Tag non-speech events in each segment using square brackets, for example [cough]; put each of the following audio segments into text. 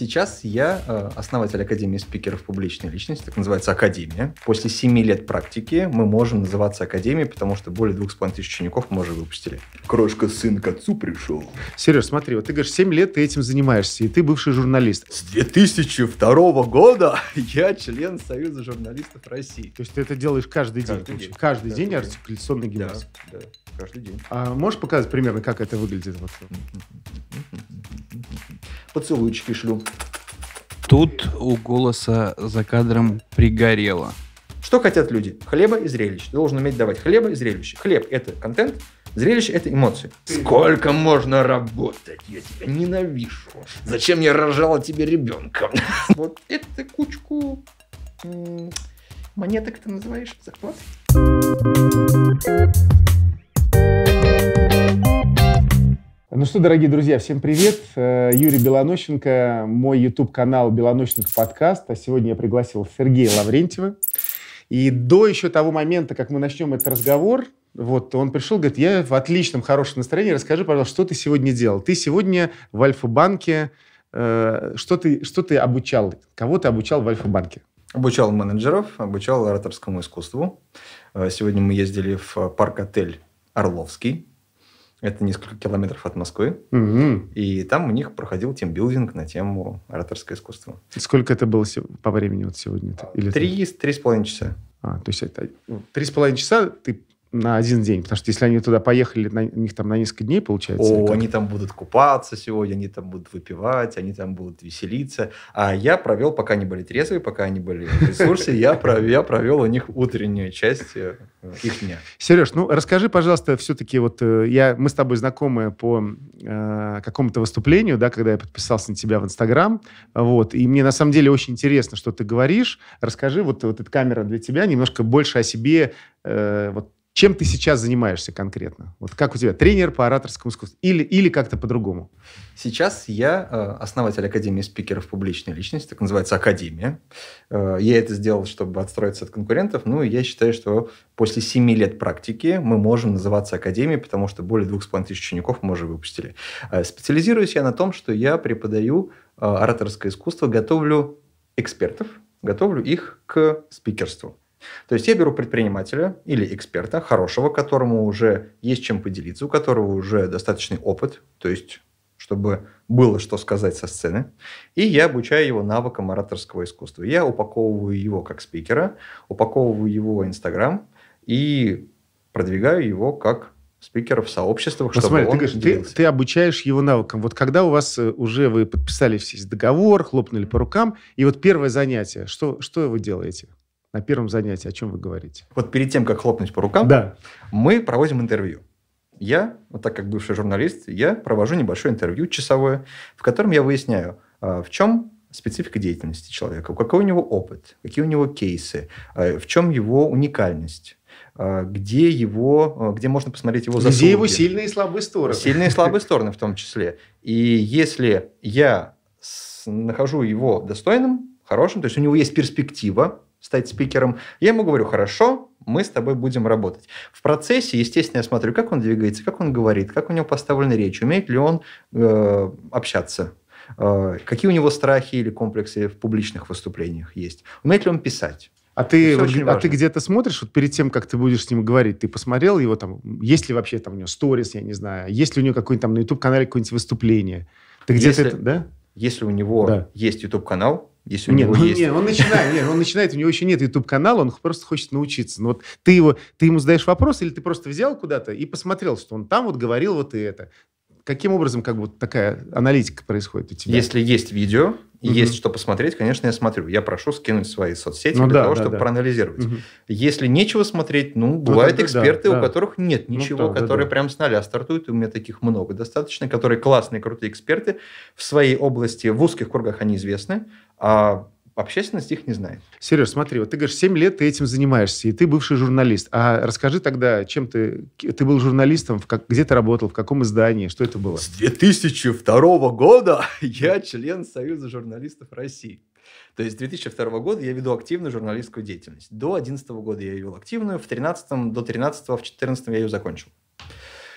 Сейчас я э, основатель Академии спикеров публичной личности, так называется Академия. После 7 лет практики мы можем называться Академией, потому что более 2,5 тысяч учеников мы уже выпустили. Крошка сын к отцу пришел. Сереж, смотри, вот ты говоришь, 7 лет ты этим занимаешься, и ты бывший журналист. С 2002 года [laughs] я член Союза журналистов России. То есть ты это делаешь каждый, каждый день, день. Каждый, каждый день, день. артикуляционный гимназ. Да, да, каждый день. А можешь показать примерно, как это выглядит? Вот? поцелуйчики шлю. Тут у голоса за кадром пригорело. Что хотят люди? Хлеба и зрелищ. Ты должен уметь давать хлеба и зрелище. Хлеб – это контент, зрелище – это эмоции. Сколько можно работать? Я тебя ненавижу. Зачем я рожала тебе ребенка? [laughs] Вот это кучку монеток ты называешь зарплатой? Ну что, дорогие друзья, всем привет. Э, Юрий Белонощенко, мой YouTube-канал «Белонощенко подкаст». А сегодня я пригласил Сергея Лаврентьева. И до еще того момента, как мы начнем этот разговор, вот он пришел, говорит, я в отличном, хорошем настроении. Расскажи, пожалуйста, что ты сегодня делал? Ты сегодня в Альфа-банке, э, что, ты, что ты обучал? Кого ты обучал в Альфа-банке? Обучал менеджеров, обучал ораторскому искусству. Э, сегодня мы ездили в парк-отель «Орловский», это несколько километров от Москвы. Угу. И там у них проходил тимбилдинг на тему ораторское искусство. Сколько это было по времени вот сегодня? Или три, три с половиной часа. А, то есть это ну, три с половиной часа ты на один день, потому что если они туда поехали, на, у них там на несколько дней получается. О, они там будут купаться сегодня, они там будут выпивать, они там будут веселиться. А я провел, пока они были трезвые, пока они были в ресурсе, я провел у них утреннюю часть э, их дня. Сереж, ну расскажи, пожалуйста, все-таки вот э, я, мы с тобой знакомы по э, какому-то выступлению, да, когда я подписался на тебя в Инстаграм, вот, и мне на самом деле очень интересно, что ты говоришь. Расскажи, вот, вот эта камера для тебя, немножко больше о себе, э, вот чем ты сейчас занимаешься конкретно? Вот как у тебя тренер по ораторскому искусству или, или как-то по-другому? Сейчас я э, основатель Академии спикеров публичной личности, так называется Академия. Э, я это сделал, чтобы отстроиться от конкурентов. Ну, я считаю, что после 7 лет практики мы можем называться Академией, потому что более 2,5 тысяч учеников мы уже выпустили. Э, специализируюсь я на том, что я преподаю ораторское искусство, готовлю экспертов, готовлю их к спикерству. То есть я беру предпринимателя или эксперта, хорошего, которому уже есть чем поделиться, у которого уже достаточный опыт, то есть чтобы было что сказать со сцены. И я обучаю его навыкам ораторского искусства. Я упаковываю его как спикера, упаковываю его в Инстаграм и продвигаю его как спикера в сообществах, чтобы смотри, он ты, говоришь, ты, ты обучаешь его навыкам. Вот когда у вас э, уже вы подписали весь договор, хлопнули по рукам, и вот первое занятие, что, что вы делаете? на первом занятии, о чем вы говорите? Вот перед тем, как хлопнуть по рукам, да. мы проводим интервью. Я, вот так как бывший журналист, я провожу небольшое интервью часовое, в котором я выясняю, а, в чем специфика деятельности человека, какой у него опыт, какие у него кейсы, а, в чем его уникальность а, где его, где можно посмотреть его заслуги. Где его сильные и слабые стороны. Сильные и слабые [laughs] стороны в том числе. И если я нахожу его достойным, хорошим, то есть у него есть перспектива, стать спикером. Я ему говорю, хорошо, мы с тобой будем работать. В процессе, естественно, я смотрю, как он двигается, как он говорит, как у него поставлена речь, умеет ли он э, общаться, э, какие у него страхи или комплексы в публичных выступлениях есть, умеет ли он писать. А ты, а ты где-то смотришь, вот перед тем, как ты будешь с ним говорить, ты посмотрел его там, есть ли вообще там у него сторис, я не знаю, есть ли у него какой-нибудь там на YouTube-канале какое-нибудь выступление? Ты где-то, да? Если у него да. есть YouTube-канал, если у нет, него ну, есть. Нет, он начинает, нет, он начинает, у него еще нет YouTube-канала, он просто хочет научиться. Но ну, вот ты, его, ты ему задаешь вопрос, или ты просто взял куда-то и посмотрел, что он там вот говорил вот и это. Каким образом как бы вот такая аналитика происходит у тебя? Если есть видео, угу. есть что посмотреть, конечно, я смотрю. Я прошу скинуть свои соцсети ну, для да, того, да, чтобы да. проанализировать. Угу. Если нечего смотреть, ну, ну бывают ну, эксперты, да, да. у которых нет ну ничего, ну, да, которые да, да. прям с нуля стартуют, и у меня таких много достаточно, которые классные, крутые эксперты в своей области, в узких кругах они известны, а общественность их не знает. Сереж, смотри, вот ты говоришь, 7 лет ты этим занимаешься, и ты бывший журналист. А расскажи тогда, чем ты... Ты был журналистом, в как, где ты работал, в каком издании, что это было? С 2002 года [laughs] я член Союза журналистов России. То есть с 2002 года я веду активную журналистскую деятельность. До 2011 года я ее вел активную, в 13 до 13 в 14 я ее закончил.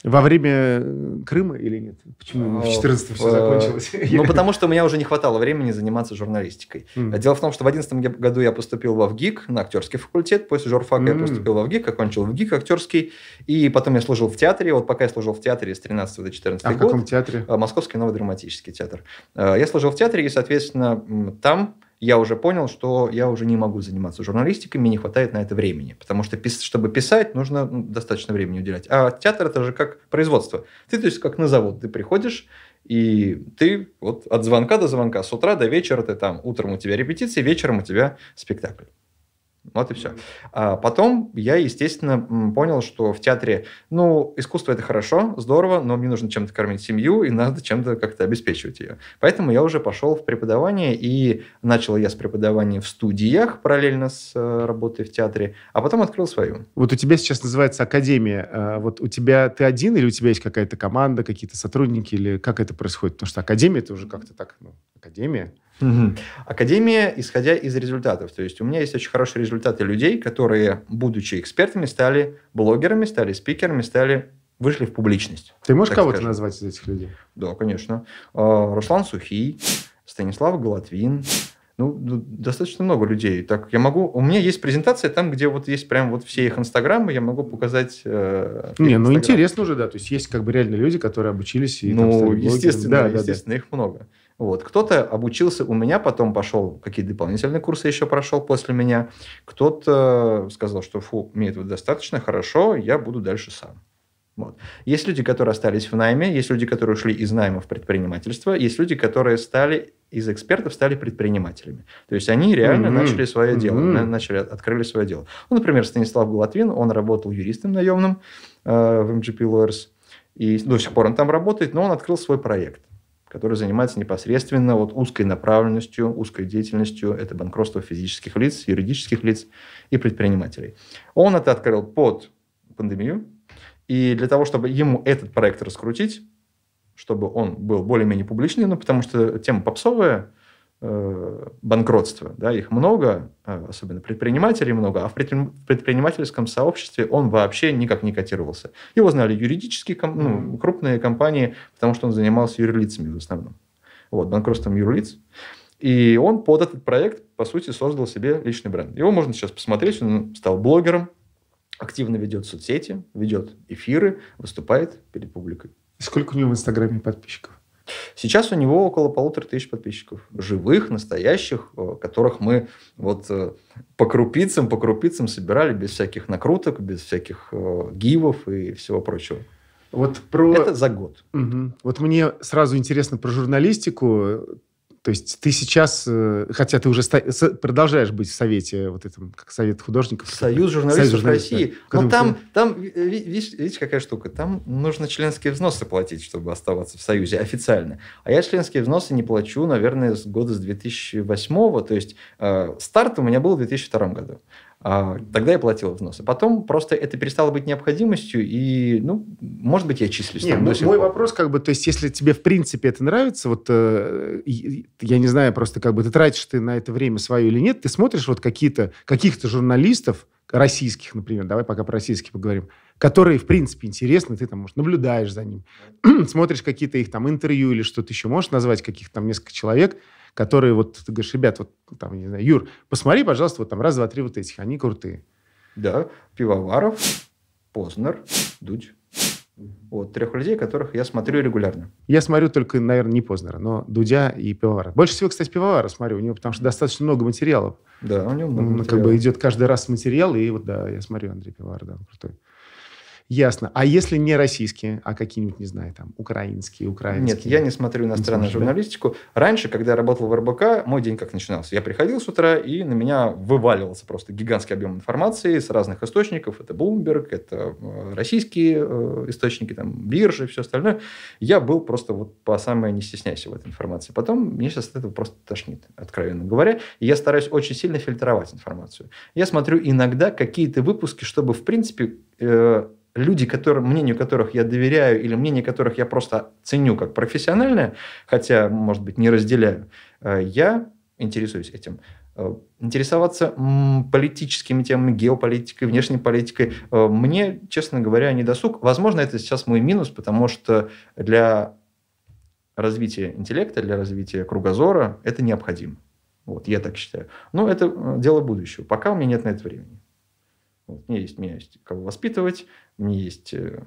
Во время э, Крыма или нет? Почему в 14 э, все э, закончилось? [laughs] Ну, потому что у меня уже не хватало времени заниматься журналистикой. Дело в том, что в 11 году я поступил во ВГИК на актерский факультет. После журфака я поступил во ВГИК, окончил ВГИК актерский. И потом я служил в театре. Вот пока я служил в театре с 13 до 14 год. А в каком театре? Московский новый драматический театр. Я служил в театре, и, соответственно, там я уже понял, что я уже не могу заниматься журналистикой, мне не хватает на это времени. Потому что, чтобы писать, нужно ну, достаточно времени уделять. А театр – это же как производство. Ты, то есть, как на завод. Ты приходишь, и ты вот от звонка до звонка, с утра до вечера ты там. Утром у тебя репетиции, вечером у тебя спектакль. Вот и все. А потом я, естественно, понял, что в театре, ну, искусство это хорошо, здорово, но мне нужно чем-то кормить семью, и надо чем-то как-то обеспечивать ее. Поэтому я уже пошел в преподавание, и начал я с преподавания в студиях параллельно с э, работой в театре, а потом открыл свою. Вот у тебя сейчас называется академия. А вот у тебя ты один или у тебя есть какая-то команда, какие-то сотрудники, или как это происходит? Потому что академия это уже как-то так, ну, академия. Академия, исходя из результатов. То есть у меня есть очень хорошие результаты людей, которые, будучи экспертами, стали блогерами, стали спикерами, стали вышли в публичность. Ты можешь кого-то скажем. назвать из этих людей? Да, конечно. А, Руслан Сухий, Станислав Голотвин, ну, ну, достаточно много людей. Так, я могу... У меня есть презентация там, где вот есть прям вот все их инстаграмы, я могу показать... Э, не, ну, интересно уже, да. То есть, есть как бы реальные люди, которые обучились и Ну, там, естественно, да, естественно, да, да. их много. Вот. Кто-то обучился у меня, потом пошел, какие дополнительные курсы еще прошел после меня. Кто-то э, сказал, что фу, мне этого достаточно, хорошо, я буду дальше сам. Вот. Есть люди, которые остались в найме, есть люди, которые ушли из найма в предпринимательство, есть люди, которые стали из экспертов стали предпринимателями. То есть они реально mm-hmm. начали свое mm-hmm. дело, начали, открыли свое дело. Ну, например, Станислав Гулатвин, он работал юристом наемным э, в MGP эм Lawyers, и до сих пор он там работает, но он открыл свой проект который занимается непосредственно вот узкой направленностью, узкой деятельностью. Это банкротство физических лиц, юридических лиц и предпринимателей. Он это открыл под пандемию. И для того, чтобы ему этот проект раскрутить, чтобы он был более-менее публичный, ну, потому что тема попсовая – Э, банкротства. Да, их много, а, особенно предпринимателей много, а в предпринимательском сообществе он вообще никак не котировался. Его знали юридические, ну, крупные компании, потому что он занимался юрлицами в основном. Вот, банкротством юрлиц. И он под этот проект, по сути, создал себе личный бренд. Его можно сейчас посмотреть, он стал блогером, активно ведет соцсети, ведет эфиры, выступает перед публикой. Сколько у него в Инстаграме подписчиков? Сейчас у него около полутора тысяч подписчиков. Живых, настоящих, э, которых мы вот э, по крупицам, по крупицам собирали без всяких накруток, без всяких э, гивов и всего прочего. Вот про... Это за год. Угу. Вот мне сразу интересно про журналистику. То есть ты сейчас, э, хотя ты уже продолжаешь быть в Совете, вот этом, как Совет художников. Союз журналистов, Союз журналистов России. Да. Но там, там видишь, видишь, какая штука? Там нужно членские взносы платить, чтобы оставаться в Союзе официально. А я членские взносы не плачу, наверное, с года с 2008. То есть э, старт у меня был в 2002 году. А, тогда я платил взносы. А потом просто это перестало быть необходимостью, и, ну, может быть, я числюсь Нет, там мой пор. вопрос, как бы, то есть, если тебе, в принципе, это нравится, вот, э, я не знаю, просто, как бы, ты тратишь ты на это время свое или нет, ты смотришь вот какие-то, каких-то журналистов, российских, например, давай пока про российских поговорим, которые, в принципе, интересны, ты там, может, наблюдаешь за ним, [clears throat] смотришь какие-то их там интервью или что-то еще, можешь назвать каких-то там несколько человек, которые вот, ты говоришь, ребят, вот там, не знаю, Юр, посмотри, пожалуйста, вот там раз, два, три вот этих, они крутые. Да, Пивоваров, Познер, Дудь. Вот, трех людей, которых я смотрю регулярно. Я смотрю только, наверное, не Познера, но Дудя и Пивовара. Больше всего, кстати, Пивовара смотрю, у него потому что достаточно много материалов. Да, у него много Он, как бы идет каждый раз материал, и вот, да, я смотрю Андрей Пивовар, да, крутой. Ясно. А если не российские, а какие-нибудь, не знаю, там, украинские, украинские? Нет, я не смотрю иностранную не журналистику. Да? Раньше, когда я работал в РБК, мой день как начинался? Я приходил с утра, и на меня вываливался просто гигантский объем информации с разных источников. Это Bloomberg, это э, российские э, источники, там, биржи, все остальное. Я был просто вот по самое не стесняйся в этой информации. Потом мне сейчас от этого просто тошнит, откровенно говоря. И я стараюсь очень сильно фильтровать информацию. Я смотрю иногда какие-то выпуски, чтобы, в принципе, э люди, которым, мнению которых я доверяю или мнение которых я просто ценю как профессиональное, хотя, может быть, не разделяю, э, я интересуюсь этим. Э, интересоваться политическими темами, геополитикой, внешней политикой, э, мне, честно говоря, не досуг. Возможно, это сейчас мой минус, потому что для развития интеллекта, для развития кругозора это необходимо. Вот, я так считаю. Но это дело будущего. Пока у меня нет на это времени. Вот, у меня есть, меня есть кого воспитывать, мне есть э,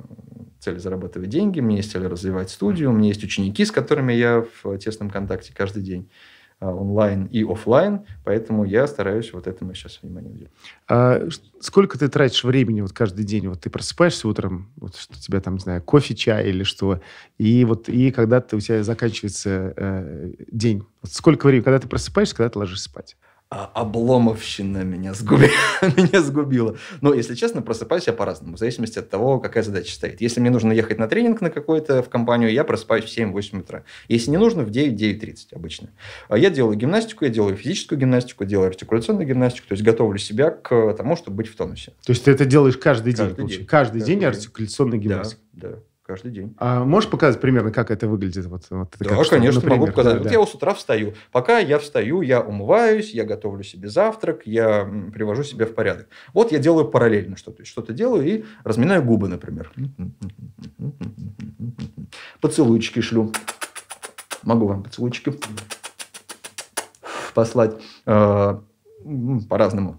цель зарабатывать деньги, мне есть цель развивать студию, у меня есть ученики, с которыми я в тесном контакте каждый день а, онлайн и офлайн, поэтому я стараюсь вот этому сейчас внимание уделять. А сколько ты тратишь времени вот каждый день? Вот ты просыпаешься утром, вот что у тебя там, не знаю, кофе, чай или что, и вот и когда ты, у тебя заканчивается э, день, вот сколько времени, когда ты просыпаешься, когда ты ложишься спать? А, обломовщина меня, сгубила, [laughs] меня сгубила. Но, если честно, просыпаюсь я по-разному, в зависимости от того, какая задача стоит. Если мне нужно ехать на тренинг на какой-то в компанию, я просыпаюсь в 7-8 утра. Если не нужно, в 9-9.30 обычно. А я делаю гимнастику, я делаю физическую гимнастику, делаю артикуляционную гимнастику, то есть готовлю себя к тому, чтобы быть в тонусе. То есть ты это делаешь каждый, каждый день, день. Каждый, каждый день артикуляционная гимнастика? Да, да. Каждый день. А можешь показать примерно, как это выглядит? Вот, вот да, как, конечно, что, например, могу показать. Да, вот да. я вот с утра встаю. Пока я встаю, я умываюсь, я готовлю себе завтрак, я привожу себя в порядок. Вот я делаю параллельно что-то. Что-то делаю и разминаю губы, например. Поцелуйчики шлю. Могу вам поцелуйчики послать э, по-разному.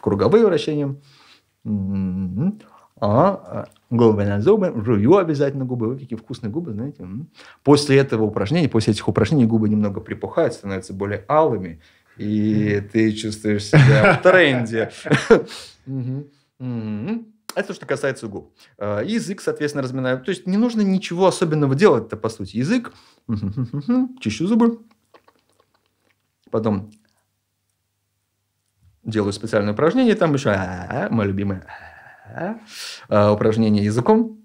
Круговые вращения. А, губы на зубы, жую обязательно губы, вы какие вкусные губы, знаете. После этого упражнения, после этих упражнений губы немного припухают, становятся более алыми, и ты чувствуешь себя в [laughs] тренде. Это что касается губ. Э, язык, соответственно, разминаю. То есть не нужно ничего особенного делать-то, по сути. Язык, [laughs] чищу зубы, потом делаю специальное упражнение, там еще а, мое любимое а, Э, упражнение языком.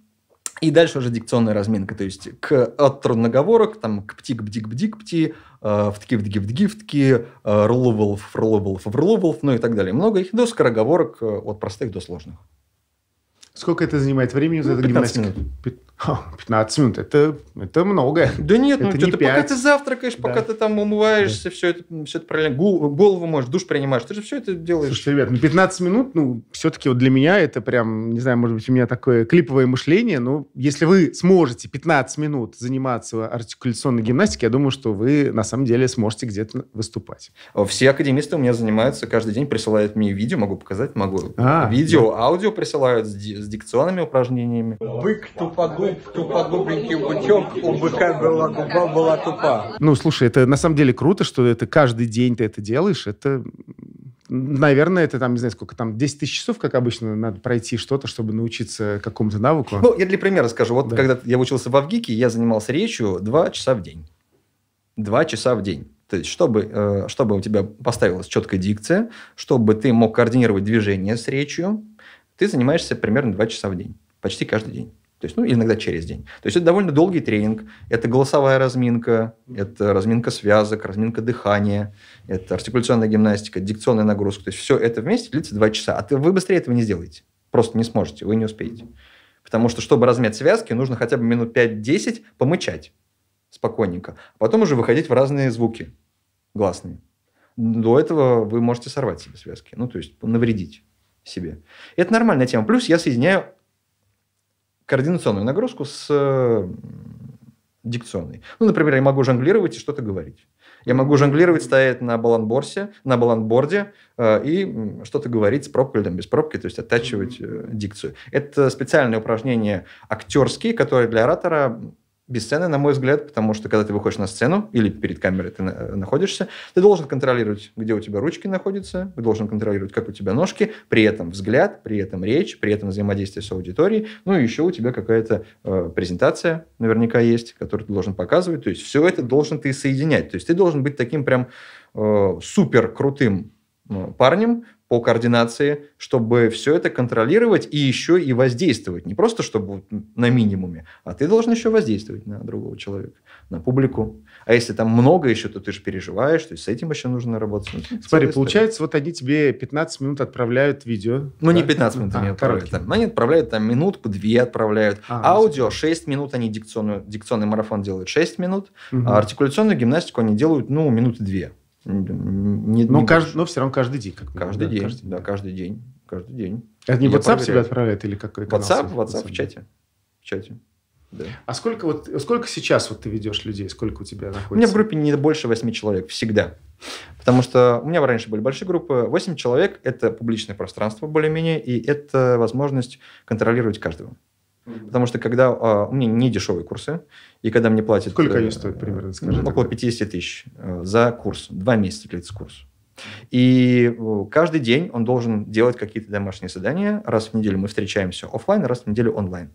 И дальше уже дикционная разминка, то есть к, от трудноговорок, там, к птик бдик бдик пти э, втки вдги вдги втки э, руловал ну и так далее. Много их до скороговорок, э, от простых до сложных. Сколько это занимает времени? Ну, 15 гимнастика? минут. 15 минут, это, это много. Да нет, ну это ну что-то пока ты завтракаешь, да. пока ты там умываешься, да. все это, все это параллельно, голову можешь, душ принимаешь, ты же все это делаешь. Слушай, ребят, ну 15 минут, ну, все-таки вот для меня это прям, не знаю, может быть, у меня такое клиповое мышление, но если вы сможете 15 минут заниматься артикуляционной гимнастикой, я думаю, что вы на самом деле сможете где-то выступать. Все академисты у меня занимаются, каждый день присылают мне видео, могу показать, могу. А, видео, да. аудио присылают с, с дикционными упражнениями. Бык тупогон губы, тупогубенький бычок, у быка была губа, была тупа. Ну, слушай, это на самом деле круто, что это каждый день ты это делаешь, это наверное, это там, не знаю, сколько там, 10 тысяч часов, как обычно, надо пройти что-то, чтобы научиться какому-то навыку. Ну, я для примера скажу. Вот да. когда я учился в Авгике, я занимался речью 2 часа в день. 2 часа в день. То есть, чтобы, э, чтобы у тебя поставилась четкая дикция, чтобы ты мог координировать движение с речью, ты занимаешься примерно 2 часа в день. Почти каждый день. То есть, ну, иногда через день. То есть, это довольно долгий тренинг. Это голосовая разминка, это разминка связок, разминка дыхания, это артикуляционная гимнастика, дикционная нагрузка. То есть, все это вместе длится два часа. А вы быстрее этого не сделаете. Просто не сможете, вы не успеете. Потому что, чтобы размять связки, нужно хотя бы минут 5-10 помычать спокойненько. А потом уже выходить в разные звуки гласные. До этого вы можете сорвать себе связки. Ну, то есть, навредить себе. и Это нормальная тема. Плюс я соединяю координационную нагрузку с э, дикционной. Ну, например, я могу жонглировать и что-то говорить. Я могу жонглировать, стоять на баланборсе, на баланборде э, и что-то говорить с пробкой или там, без пробки, то есть оттачивать э, дикцию. Это специальные упражнения актерские, которые для оратора бесценно, на мой взгляд, потому что когда ты выходишь на сцену или перед камерой ты э, находишься, ты должен контролировать, где у тебя ручки находятся, ты должен контролировать, как у тебя ножки, при этом взгляд, при этом речь, при этом взаимодействие с аудиторией, ну и еще у тебя какая-то э, презентация наверняка есть, которую ты должен показывать, то есть все это должен ты соединять, то есть ты должен быть таким прям э, супер крутым э, парнем, по координации, чтобы все это контролировать и еще и воздействовать. Не просто чтобы на минимуме, а ты должен еще воздействовать на другого человека, на публику. А если там много еще, то ты же переживаешь, то есть с этим еще нужно работать. Ну, Смотри, получается, вот они тебе 15 минут отправляют видео. Ну, да? не 15 минут а, они отправляют. Там, они отправляют там минутку, две отправляют. А, ну, Аудио 6 минут, они дикционную, дикционный марафон делают 6 минут, угу. а артикуляционную гимнастику они делают, ну, минуты две. Не, но, кажд... но все равно каждый день. Как каждый, да, день, каждый день, да, каждый день. Каждый день. Это не Я WhatsApp проверяю. отправляет или какой канал? WhatsApp, WhatsApp, в чате. В чате. Да. А сколько, вот, сколько сейчас вот ты ведешь людей? Сколько у тебя находится? У меня в группе не больше восьми человек всегда. Потому что у меня раньше были большие группы. Восемь человек – это публичное пространство более-менее, и это возможность контролировать каждого. Потому что когда а, у меня не дешевые курсы, и когда мне платят... Сколько э, они стоят примерно, скажи? Ну, около 50 тысяч э, за курс. Два месяца длится курс. И э, каждый день он должен делать какие-то домашние задания. Раз в неделю мы встречаемся офлайн, раз в неделю онлайн.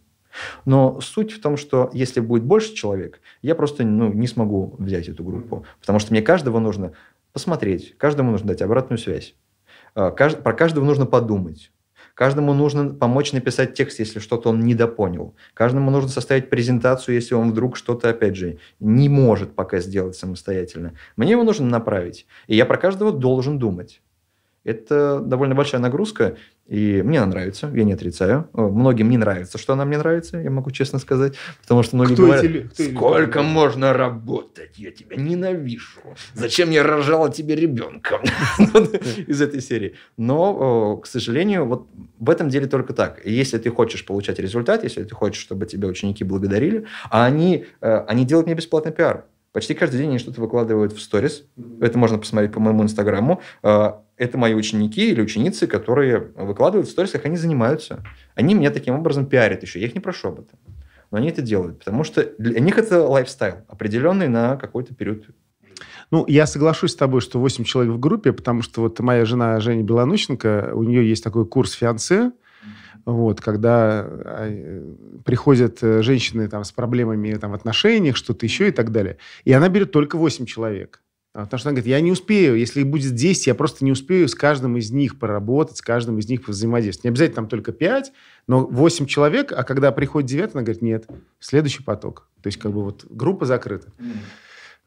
Но суть в том, что если будет больше человек, я просто ну, не смогу взять эту группу. Потому что мне каждого нужно посмотреть, каждому нужно дать обратную связь. Про каждого нужно подумать. Каждому нужно помочь написать текст, если что-то он недопонял. Каждому нужно составить презентацию, если он вдруг что-то, опять же, не может пока сделать самостоятельно. Мне его нужно направить. И я про каждого должен думать. Это довольно большая нагрузка, и мне она нравится, я не отрицаю. Э, многим не нравится, что она мне нравится, я могу честно сказать. Потому что многие кто говорят, эти, кто сколько эти, можно работать, я тебя ненавижу. Зачем я рожала тебе ребенка [laughs] из этой серии? Но, э, к сожалению, вот в этом деле только так. Если ты хочешь получать результат, если ты хочешь, чтобы тебя ученики благодарили, а они, э, они делают мне бесплатный пиар. Почти каждый день они что-то выкладывают в сторис. Это можно посмотреть по моему инстаграму это мои ученики или ученицы, которые выкладывают в сторис, как они занимаются. Они меня таким образом пиарят еще. Я их не прошу об этом. Но они это делают, потому что для них это лайфстайл, определенный на какой-то период ну, я соглашусь с тобой, что 8 человек в группе, потому что вот моя жена Женя Белонученко, у нее есть такой курс фиансе, вот, когда а, приходят э, женщины там, с проблемами там, в отношениях, что-то еще и так далее. И она берет только 8 человек. А, потому что она говорит, я не успею, если их будет 10, я просто не успею с каждым из них поработать, с каждым из них взаимодействовать. Не обязательно там только 5, но 8 человек, а когда приходит 9, она говорит, нет, следующий поток. То есть как бы вот группа закрыта.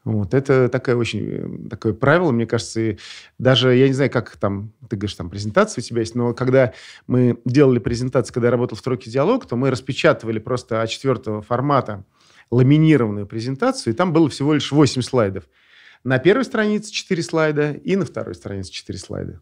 Вот, это такое очень э, такое правило, мне кажется, даже, я не знаю, как там, ты говоришь, там презентации у тебя есть, но когда мы делали презентации, когда я работал в тройке «Диалог», то мы распечатывали просто А4 формата ламинированную презентацию, и там было всего лишь 8 слайдов. На первой странице 4 слайда и на второй странице 4 слайда.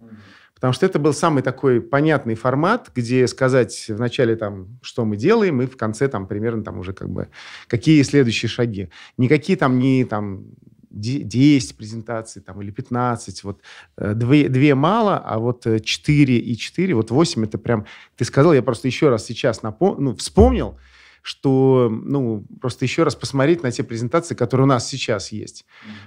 Потому что это был самый такой понятный формат, где сказать вначале там, что мы делаем, и в конце там примерно там уже как бы какие следующие шаги. Никакие там не там 10 презентаций там, или 15. Вот э, две, две мало, а вот 4 э, и 4, вот 8 это прям... Ты сказал, я просто еще раз сейчас напом... ну, вспомнил, mm что, ну, просто еще раз посмотреть на те презентации, которые у нас сейчас есть.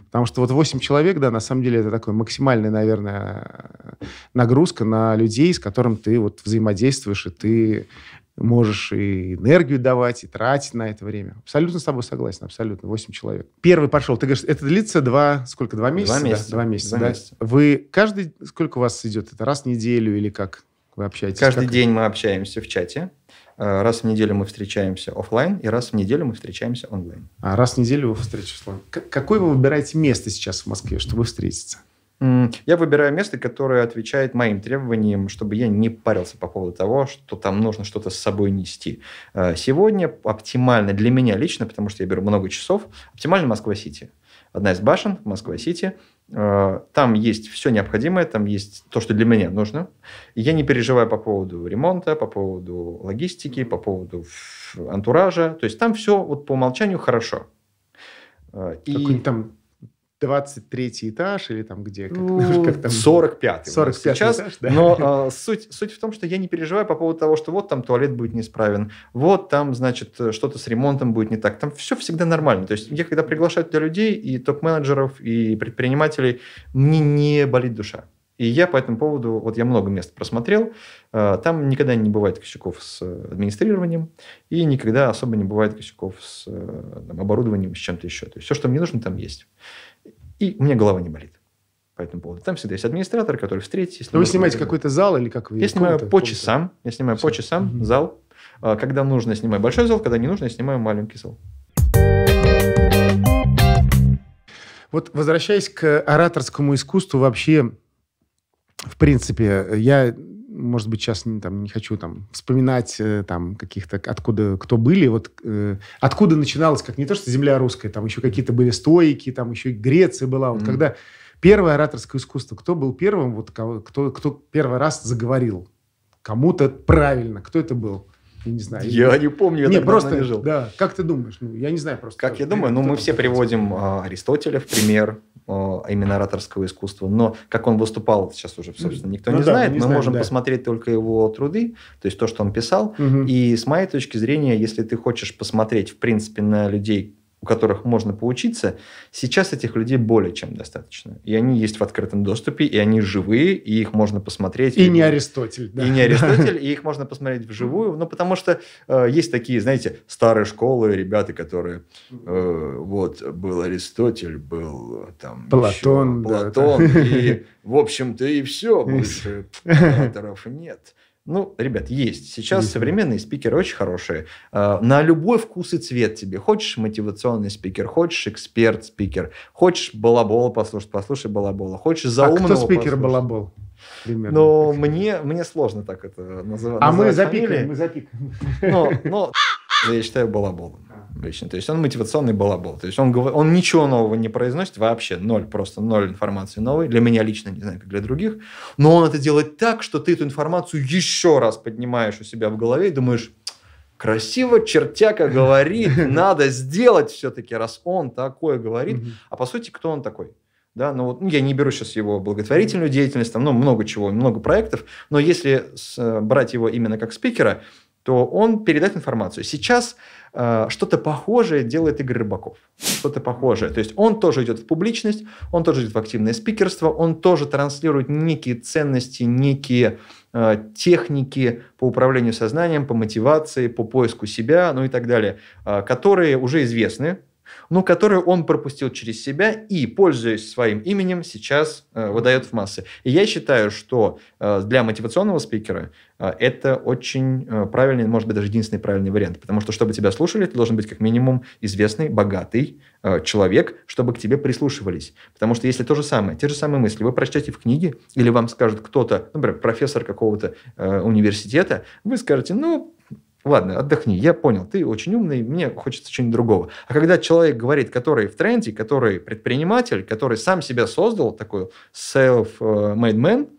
Потому что вот 8 человек, да, на самом деле это такой максимальная, наверное, нагрузка на людей, с которым ты вот взаимодействуешь, и ты можешь и энергию давать, и тратить на это время. Абсолютно с тобой согласен, абсолютно. Восемь человек. Первый пошел. Ты говоришь, это длится два, сколько, два месяца? Два месяца. Да? Два месяца, два да? Вы каждый, сколько у вас идет? Это раз в неделю или как вы общаетесь? Каждый как? день мы общаемся в чате. Э, раз в неделю мы встречаемся офлайн, и раз в неделю мы встречаемся онлайн. А раз в неделю вы встречаетесь онлайн. Какое вы выбираете место сейчас в Москве, чтобы встретиться? Я выбираю место, которое отвечает моим требованиям, чтобы я не парился по поводу того, что там нужно что-то с собой нести. Э, сегодня оптимально для меня лично, потому что я беру много часов, оптимально Москва-Сити. Одна из башен Москва-Сити – Э, там есть все необходимое, там есть то, что для меня нужно. я не переживаю по поводу ремонта, по поводу логистики, по поводу антуража. То есть там все вот по умолчанию хорошо. Э, и... Какой-нибудь там 23 этаж или там где? Как, [laughs] ну, как там, 45 45 сейчас, этаж, да. Но [laughs] а, суть, суть в том, что я не переживаю по поводу того, что вот там туалет будет неисправен, вот там, значит, э, что-то с ремонтом будет не так. Там все всегда нормально. То есть я когда приглашаю для людей, и топ-менеджеров, и предпринимателей, мне не болит душа. И я по этому поводу, вот я много мест просмотрел, э, там никогда не бывает косяков с администрированием, и никогда особо не бывает косяков с э, там, оборудованием, с чем-то еще. То есть все, что мне нужно, там есть и у меня голова не болит по этому поводу. Там всегда есть администратор, который встретит. Если Но ну, вы снимаете какой-то зал или как вы? Я снимаю по часам. Я снимаю по часам зал. А, когда нужно, я снимаю большой зал, когда не нужно, я снимаю маленький зал. Вот возвращаясь к ораторскому искусству вообще, в принципе, я может быть, сейчас не, там, не хочу там, вспоминать э, там, каких-то, откуда, кто были, вот, э, откуда начиналось, как не то, что земля русская, там еще какие-то были стойки, там еще и Греция была. Вот mm-hmm. когда первое ораторское искусство, кто был первым, вот, кого, кто, кто первый раз заговорил кому-то правильно, кто это был? Я не знаю. Я не помню, я не, просто, не жил. Да, как ты думаешь? Ну, я не знаю просто. Как, как я думаю? Ну, мы все приводим а, Аристотеля в пример, а, именно ораторского искусства. Но как он выступал, сейчас уже, собственно, никто ну, не да, знает. Мы, не мы знаем, можем да. посмотреть только его труды, то есть то, что он писал. Угу. И с моей точки зрения, если ты хочешь посмотреть, в принципе, на людей, у которых можно поучиться, сейчас этих людей более чем достаточно. И они есть в открытом доступе, и они живые, и их можно посмотреть. И, и не Аристотель. Да. И не Аристотель, [laughs] и их можно посмотреть вживую, ну, потому что э, есть такие, знаете, старые школы, ребята, которые, э, вот, был Аристотель, был там... Платон. Еще, Платон, да, и, в общем-то, и все, больше авторов нет. Ну, ребят, есть. Сейчас есть. современные спикеры очень хорошие. А, на любой вкус и цвет тебе. Хочешь мотивационный спикер, хочешь эксперт-спикер, хочешь балабола послушать, послушай балабола. Хочешь заумного А кто спикер послушать. балабол? Примерно. Но мне, мне сложно так это а называть. А называть мы запикаем, фамилии. мы запикаем. Но, но я считаю балаболом лично, То есть он мотивационный балабол. То есть он, он ничего нового не произносит вообще, ноль, просто ноль информации новой. Для меня лично, не знаю, как для других. Но он это делает так, что ты эту информацию еще раз поднимаешь у себя в голове и думаешь, красиво чертяка говорит, [laughs] надо сделать все-таки, раз он такое говорит. А по сути, кто он такой? Да, но ну вот ну, я не беру сейчас его благотворительную деятельность, там ну, много чего, много проектов, но если с, э, брать его именно как спикера, то он передает информацию. Сейчас э, что-то похожее делает Игорь Рыбаков. Что-то похожее. То есть он тоже идет в публичность, он тоже идет в активное спикерство, он тоже транслирует некие ценности, некие э, техники по управлению сознанием, по мотивации, по поиску себя, ну и так далее, э, которые уже известны но которую он пропустил через себя и, пользуясь своим именем, сейчас э, выдает в массы. И я считаю, что э, для мотивационного спикера э, это очень э, правильный, может быть, даже единственный правильный вариант, потому что, чтобы тебя слушали, ты должен быть как минимум известный, богатый э, человек, чтобы к тебе прислушивались. Потому что если то же самое, те же самые мысли вы прочтете в книге, или вам скажет кто-то, например, профессор какого-то э, университета, вы скажете, ну, ладно, отдохни, я понял, ты очень умный, мне хочется чего-нибудь другого. А когда человек говорит, который в тренде, который предприниматель, который сам себя создал, такой self-made э, man,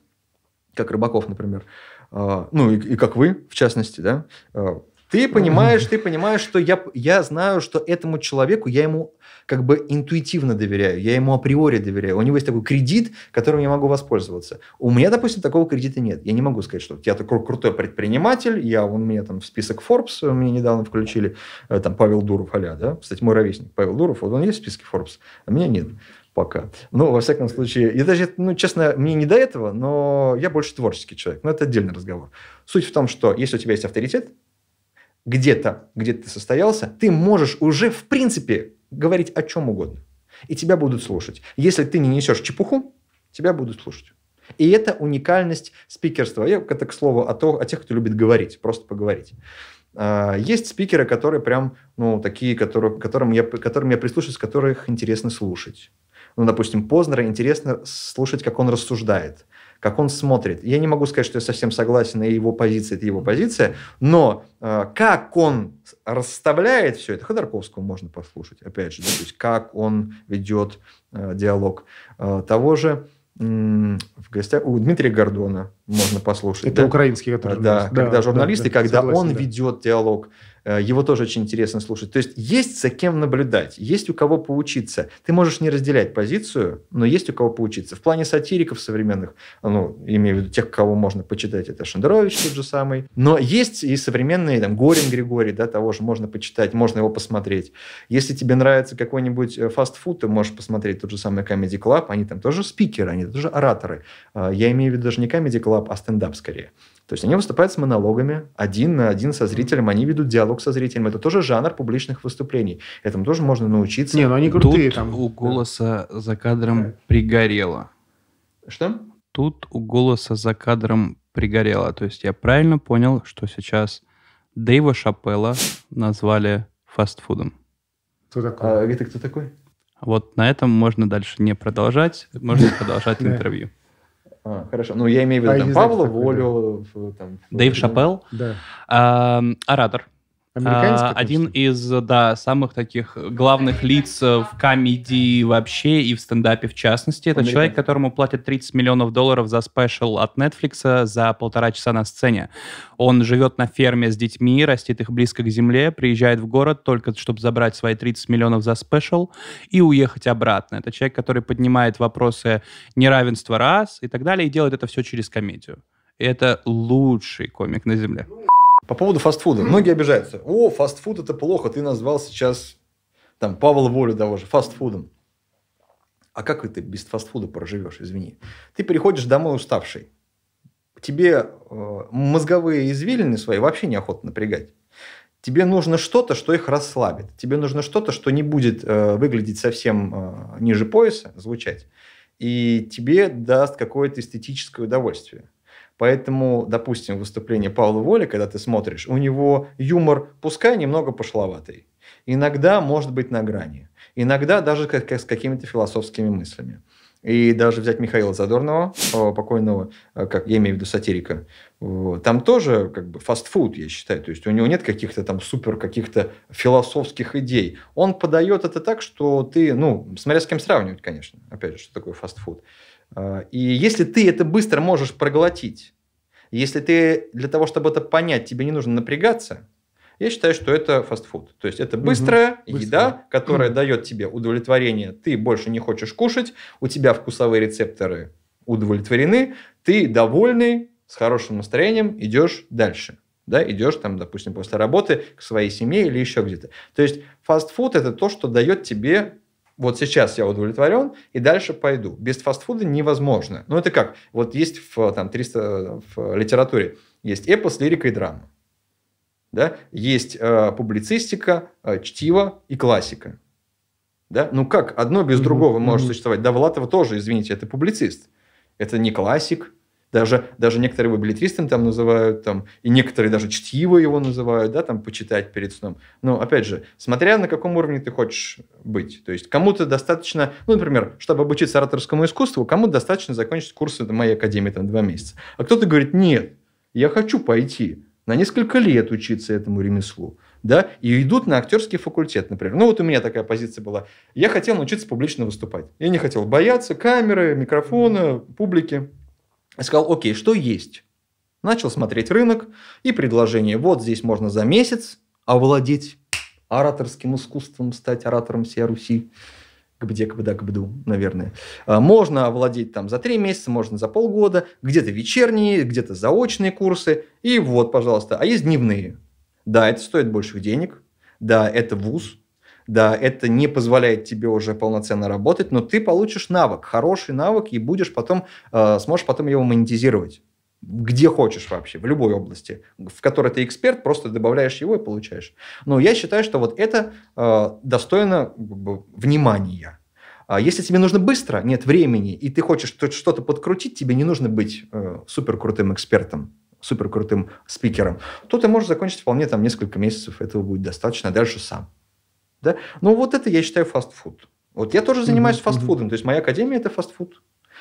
как Рыбаков, например, э, ну и, и как вы, в частности, да, э, ты понимаешь, ты понимаешь, что я, я знаю, что этому человеку, я ему как бы интуитивно доверяю, я ему априори доверяю. У него есть такой кредит, которым я могу воспользоваться. У меня, допустим, такого кредита нет. Я не могу сказать, что я такой крутой предприниматель, я, он меня там в список Forbes, э, мне недавно включили, э, там Павел Дуров, аля, да? Кстати, мой ровесник Павел Дуров, вот он есть в списке Forbes, а меня нет пока. Ну, во всяком случае, я даже, ну, честно, мне не до этого, но я больше творческий человек. Но это отдельный разговор. Суть в том, что если у тебя есть авторитет, где-то, где ты состоялся, ты можешь уже, в принципе, говорить о чем угодно. И тебя будут слушать. Если ты не несешь чепуху, тебя будут слушать. И это уникальность спикерства. Я это к слову о, то, о тех, кто любит говорить, просто поговорить. А, есть спикеры, которые прям, ну, такие, которые, которым, я, которым я прислушаюсь, которых интересно слушать. Ну, допустим, Познера интересно слушать, как он рассуждает как он смотрит. Я не могу сказать, что я совсем согласен, и его позиция – это его позиция, но э, как он расставляет все это, Ходорковского можно послушать, опять же, да, то есть как он ведет э, диалог э, того же в гостях у Дмитрия Гордона можно послушать. Это да? украинский, который да, да, когда да, журналисты, да, когда согласен, он да. ведет диалог Э, его тоже очень интересно слушать. То есть есть за кем наблюдать, есть у кого поучиться. Ты можешь не разделять позицию, но есть у кого поучиться. В плане сатириков современных, ну, имею в виду тех, кого можно почитать, это Шендерович тот же самый. Но есть и современные, там, Горин Григорий, да, того же можно почитать, можно его посмотреть. Если тебе нравится какой-нибудь э, фастфуд, ты можешь посмотреть тот же самый Comedy Club, они там тоже спикеры, они тоже ораторы. Э, я имею в виду даже не Comedy Club, а стендап скорее. То есть они выступают с монологами один на один со зрителем, они ведут диалог со зрителем. Это тоже жанр публичных выступлений. Этому тоже можно научиться. Не, ну они крутые Тут там. у голоса да. за кадром да. пригорело. Что? Тут у голоса за кадром пригорело. То есть я правильно понял, что сейчас Дэйва Шапелла назвали фастфудом. Кто такой? А, это кто такой? Вот на этом можно дальше не продолжать, можно продолжать интервью. А, хорошо. Ну, я имею в виду а там, Павла Волю, там, Дэйв Шапел, да. э, оратор, Американец, а, Один из, да, самых таких главных лиц в комедии вообще и в стендапе в частности. Это человек, которому платят 30 миллионов долларов за спешл от Netflix за полтора часа на сцене. Он живет на ферме с детьми, растит их близко к земле, приезжает в город только чтобы забрать свои 30 миллионов за спешл и уехать обратно. Это человек, который поднимает вопросы неравенства раз и так далее, и делает это все через комедию. И это лучший комик на земле. По поводу фастфуда. Многие обижаются. О, фастфуд это плохо, ты назвал сейчас там Павла Волю того же фастфудом. А как ты без фастфуда проживешь, извини? Ты приходишь домой уставший. Тебе э, мозговые извилины свои вообще неохота напрягать. Тебе нужно что-то, что их расслабит. Тебе нужно что-то, что не будет э, выглядеть совсем э, ниже пояса, звучать. И тебе даст какое-то эстетическое удовольствие. Поэтому, допустим, выступление Павла Воли, когда ты смотришь, у него юмор, пускай немного пошловатый, иногда может быть на грани, иногда даже как, как с какими-то философскими мыслями. И даже взять Михаила Задорнова, покойного, э, как я имею в виду сатирика, там тоже как бы фастфуд, я считаю. То есть у него нет каких-то там супер каких-то философских идей. Он подает это так, что ты, ну, смотря с кем сравнивать, конечно. Опять же, что такое фастфуд. А, и если ты это быстро можешь проглотить, если ты для того, чтобы это понять, тебе не нужно напрягаться, я считаю, что это фастфуд. То есть это быстрая угу, еда, быстрая. которая угу. дает тебе удовлетворение. Ты больше не хочешь кушать, у тебя вкусовые рецепторы удовлетворены, ты довольный, с хорошим настроением идешь дальше. Да, идешь там, допустим, после работы к своей семье или еще где-то. То есть фастфуд это то, что дает тебе вот сейчас я удовлетворен, и дальше пойду. Без фастфуда невозможно. Ну, это как? Вот есть в, там, 300, в литературе есть эпос, лирика и драма. Да? Есть э, публицистика, э, чтиво и классика. Да? Ну, как одно без другого mm-hmm. может существовать? Довлатова тоже, извините, это публицист. Это не классик, даже, даже некоторые его билетристом там называют, там, и некоторые даже чтиво его называют, да, там, почитать перед сном. Но, опять же, смотря на каком уровне ты хочешь быть. То есть, кому-то достаточно, ну, например, чтобы обучиться ораторскому искусству, кому-то достаточно закончить курсы в моей академии там два месяца. А кто-то говорит, нет, я хочу пойти на несколько лет учиться этому ремеслу да, и идут на актерский факультет, например. Ну, вот у меня такая позиция была. Я хотел научиться публично выступать. Я не хотел бояться камеры, микрофона, публики сказал, окей, что есть? Начал смотреть рынок и предложение, вот здесь можно за месяц овладеть ораторским искусством, стать оратором всей Руси. Где, когда, кбду, наверное. А, можно овладеть там за три месяца, можно за полгода, где-то вечерние, где-то заочные курсы. И вот, пожалуйста, а есть дневные. Да, это стоит больших денег. Да, это вуз, да, это не позволяет тебе уже полноценно работать, но ты получишь навык, хороший навык, и будешь потом, э, сможешь потом его монетизировать где хочешь вообще, в любой области, в которой ты эксперт, просто добавляешь его и получаешь. Но я считаю, что вот это э, достойно внимания. А если тебе нужно быстро, нет времени, и ты хочешь что-то подкрутить, тебе не нужно быть э, суперкрутым экспертом, суперкрутым спикером, то ты можешь закончить вполне там несколько месяцев, этого будет достаточно, а дальше сам. Да? Но вот это я считаю фастфуд. Вот я тоже занимаюсь mm-hmm. фастфудом, то есть моя академия – это фастфуд.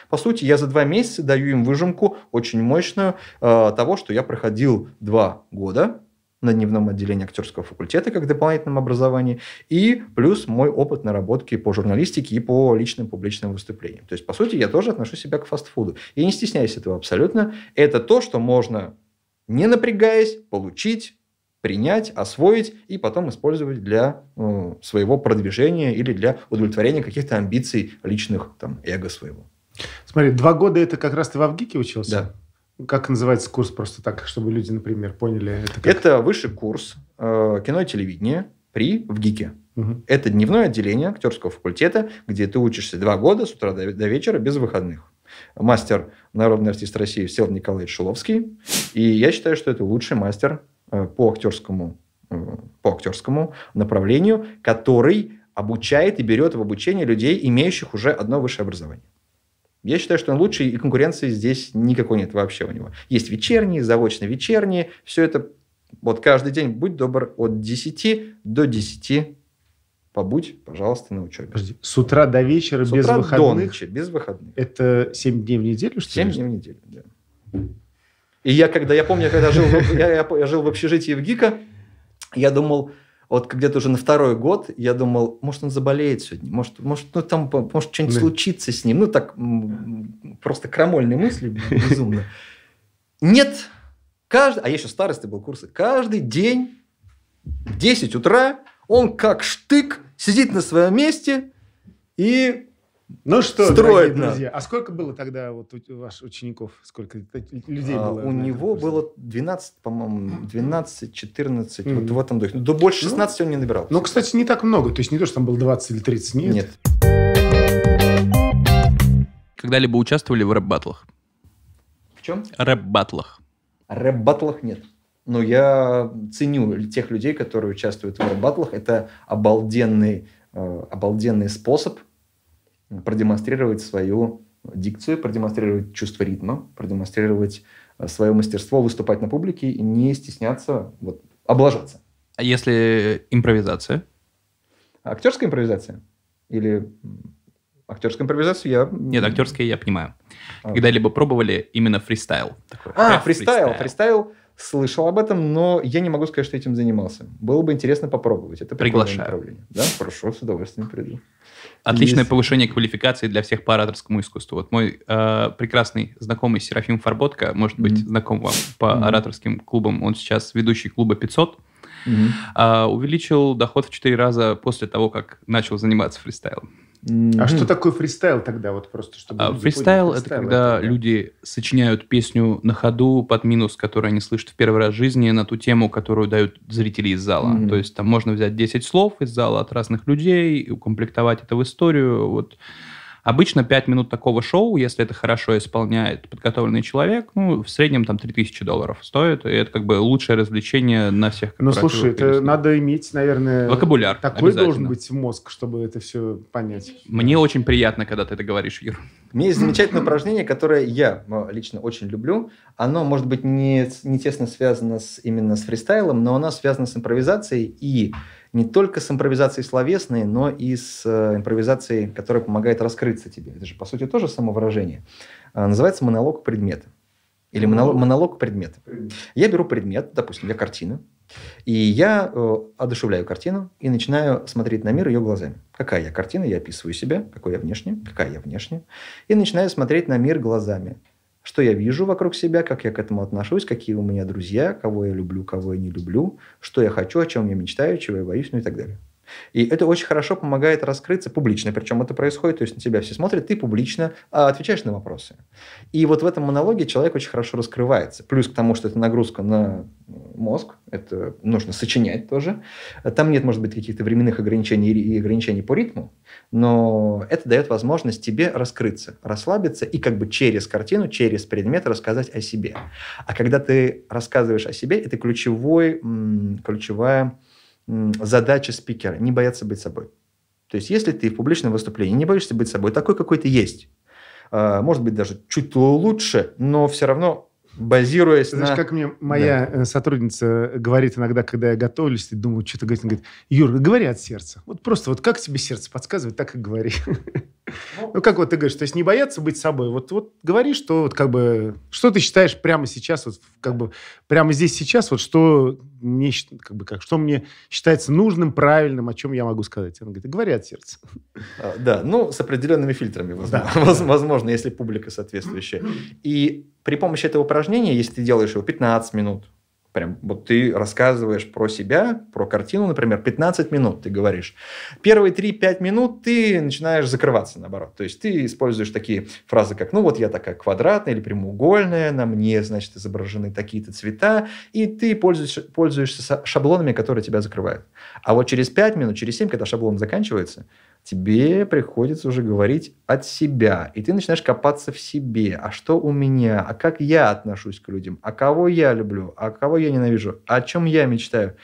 По сути, я за два месяца даю им выжимку очень мощную э, того, что я проходил два года на дневном отделении актерского факультета как дополнительном образовании, и плюс мой опыт наработки по журналистике и по личным публичным выступлениям. То есть, по сути, я тоже отношу себя к фастфуду. И не стесняюсь этого абсолютно. Это то, что можно, не напрягаясь, получить принять, освоить и потом использовать для ну, своего продвижения или для удовлетворения каких-то амбиций личных, там, эго своего. Смотри, два года это как раз ты в Авгике учился? Да. Как называется курс просто так, чтобы люди, например, поняли? Это, как? это высший курс э, кино и телевидения при ВГИКе. Угу. Это дневное отделение актерского факультета, где ты учишься два года с утра до, до вечера без выходных. Мастер народный артист России Сел Николаевич Шиловский. И я считаю, что это лучший мастер Э, по актерскому, э, по актерскому направлению, который обучает и берет в обучение людей, имеющих уже одно высшее образование. Я считаю, что он лучший, и конкуренции здесь никакой нет вообще у него. Есть вечерние, заочно-вечерние, все это вот каждый день, будь добр, от 10 до 10 побудь, пожалуйста, на учебе. Подожди, с утра до вечера с без утра выходных? До ночи, без выходных. Это 7 дней в неделю, что 7 ли? 7 дней в неделю, да. И я когда, я помню, когда жил, я, я жил в общежитии в ГИКа, я думал, вот где-то уже на второй год я думал, может, он заболеет сегодня, может, может, ну, там, может что-нибудь да. случится с ним. Ну, так, просто крамольные мысли безумно. Нет. Каждый, а я еще старостой был курсы. Каждый день в 10 утра он как штык сидит на своем месте и ну что, строит нас. друзья, а сколько было тогда вот у ваших учеников? Сколько людей а, было? У него было 12, по-моему, 12, 14, mm-hmm. вот в этом духе. До больше 16 ну, он не набирал. Ну, кстати, не так много. То есть не то, что там было 20 или 30, нет. Нет. Когда-либо участвовали в рэп-батлах? В чем? Рэп-батлах. Рэп-батлах нет. Но я ценю тех людей, которые участвуют в рэп-батлах. Это обалденный, э, обалденный способ – продемонстрировать свою дикцию, продемонстрировать чувство ритма, продемонстрировать э, свое мастерство, выступать на публике и не стесняться вот, облажаться. А если импровизация? Актерская импровизация? Или актерская импровизация? я... Нет, актерская я понимаю. А. Когда-либо пробовали именно фристайл. Такой, а, фристайл, фристайл. фристайл слышал об этом, но я не могу сказать, что этим занимался. Было бы интересно попробовать. Это Приглашаю. направление. Да, хорошо, с удовольствием приду. Отличное Есть. повышение квалификации для всех по ораторскому искусству. Вот мой э, прекрасный знакомый Серафим Фарботко, может быть, mm-hmm. знаком вам по mm-hmm. ораторским клубам. Он сейчас ведущий клуба 500. Mm-hmm. Э, увеличил доход в 4 раза после того, как начал заниматься фристайлом. А mm-hmm. что такое фристайл тогда? Вот просто, чтобы а, фристайл, фристайл это когда это, люди да. сочиняют песню на ходу под минус, который они слышат в первый раз в жизни, на ту тему, которую дают зрители из зала. Mm-hmm. То есть там можно взять 10 слов из зала от разных людей, укомплектовать это в историю. Вот Обычно 5 минут такого шоу, если это хорошо исполняет подготовленный человек, ну, в среднем там 3000 долларов стоит, и это как бы лучшее развлечение на всех Ну, слушай, это надо иметь, наверное... Вокабуляр Такой должен быть мозг, чтобы это все понять. Мне очень приятно, когда ты это говоришь, Юр. У меня есть замечательное упражнение, которое я лично очень люблю. Оно, может быть, не, не тесно связано с, именно с фристайлом, но оно связано с импровизацией и не только с импровизацией словесной, но и с э, импровизацией, которая помогает раскрыться тебе. Это же, по сути, тоже самовыражение. Э, называется монолог предмета. Или монолог, монолог предмета. Я беру предмет, допустим, я картина, и я э, одушевляю картину и начинаю смотреть на мир ее глазами. Какая я картина, я описываю себя, какой я внешне, какая я внешне. И начинаю смотреть на мир глазами что я вижу вокруг себя, как я к этому отношусь, какие у меня друзья, кого я люблю, кого я не люблю, что я хочу, о чем я мечтаю, чего я боюсь, ну и так далее. И это очень хорошо помогает раскрыться публично, причем это происходит, то есть на тебя все смотрят, ты публично а, отвечаешь на вопросы. И вот в этом монологе человек очень хорошо раскрывается. Плюс к тому, что это нагрузка на мозг, это нужно сочинять тоже. Там нет, может быть, каких-то временных ограничений и ограничений по ритму, но это дает возможность тебе раскрыться, расслабиться и как бы через картину, через предмет рассказать о себе. А когда ты рассказываешь о себе, это ключевой, ключевая задача спикера – не бояться быть собой. То есть, если ты в публичном выступлении не боишься быть собой, такой, какой ты есть, а, может быть, даже чуть лучше, но все равно базируясь Знаешь, на... как мне моя да. Э, сотрудница говорит иногда, когда я готовлюсь, и думаю, что-то говорит, она говорит, Юр, говори от сердца. Вот просто вот как тебе сердце подсказывает, так и говори. Ну, ну как вот ты говоришь, то есть не бояться быть собой. Вот, вот говори, что вот как бы, что ты считаешь прямо сейчас, вот как бы прямо здесь сейчас, вот что мне, как бы, как, что мне считается нужным, правильным, о чем я могу сказать. он говорит, говори от сердца. А, да, ну, с определенными фильтрами, возможно, да. [laughs] возможно если публика соответствующая. И при помощи этого упражнения, если ты делаешь его 15 минут, Прям вот ты рассказываешь про себя, про картину, например, 15 минут ты говоришь. Первые 3-5 минут ты начинаешь закрываться, наоборот. То есть ты используешь такие фразы, как «ну вот я такая квадратная или прямоугольная, на мне, значит, изображены такие-то цвета», и ты пользуешься, пользуешься шаблонами, которые тебя закрывают. А вот через 5 минут, через 7, когда шаблон заканчивается, тебе приходится уже говорить от себя. И ты начинаешь копаться в себе. А что у меня? А как я отношусь к людям? А кого я люблю? А кого я ненавижу? А о чем я мечтаю?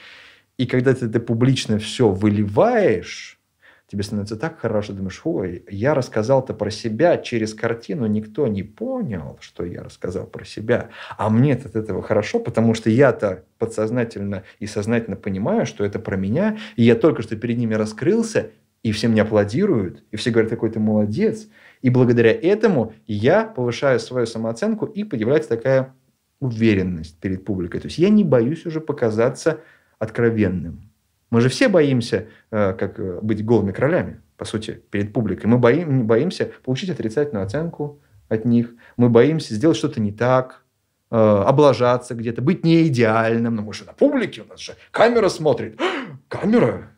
И когда ты это публично все выливаешь, тебе становится так хорошо, думаешь, ой, я рассказал-то про себя через картину, никто не понял, что я рассказал про себя, а мне от этого хорошо, потому что я-то подсознательно и сознательно понимаю, что это про меня, и я только что перед ними раскрылся, и все мне аплодируют, и все говорят, какой ты молодец. И благодаря этому я повышаю свою самооценку и появляется такая уверенность перед публикой. То есть я не боюсь уже показаться откровенным. Мы же все боимся э, как э, быть голыми королями, по сути, перед публикой. Мы боим, боимся получить отрицательную оценку от них. Мы боимся сделать что-то не так, э, облажаться где-то, быть не идеальным. Но ну, мы же на публике, у нас же камера смотрит. [gasps] Камера?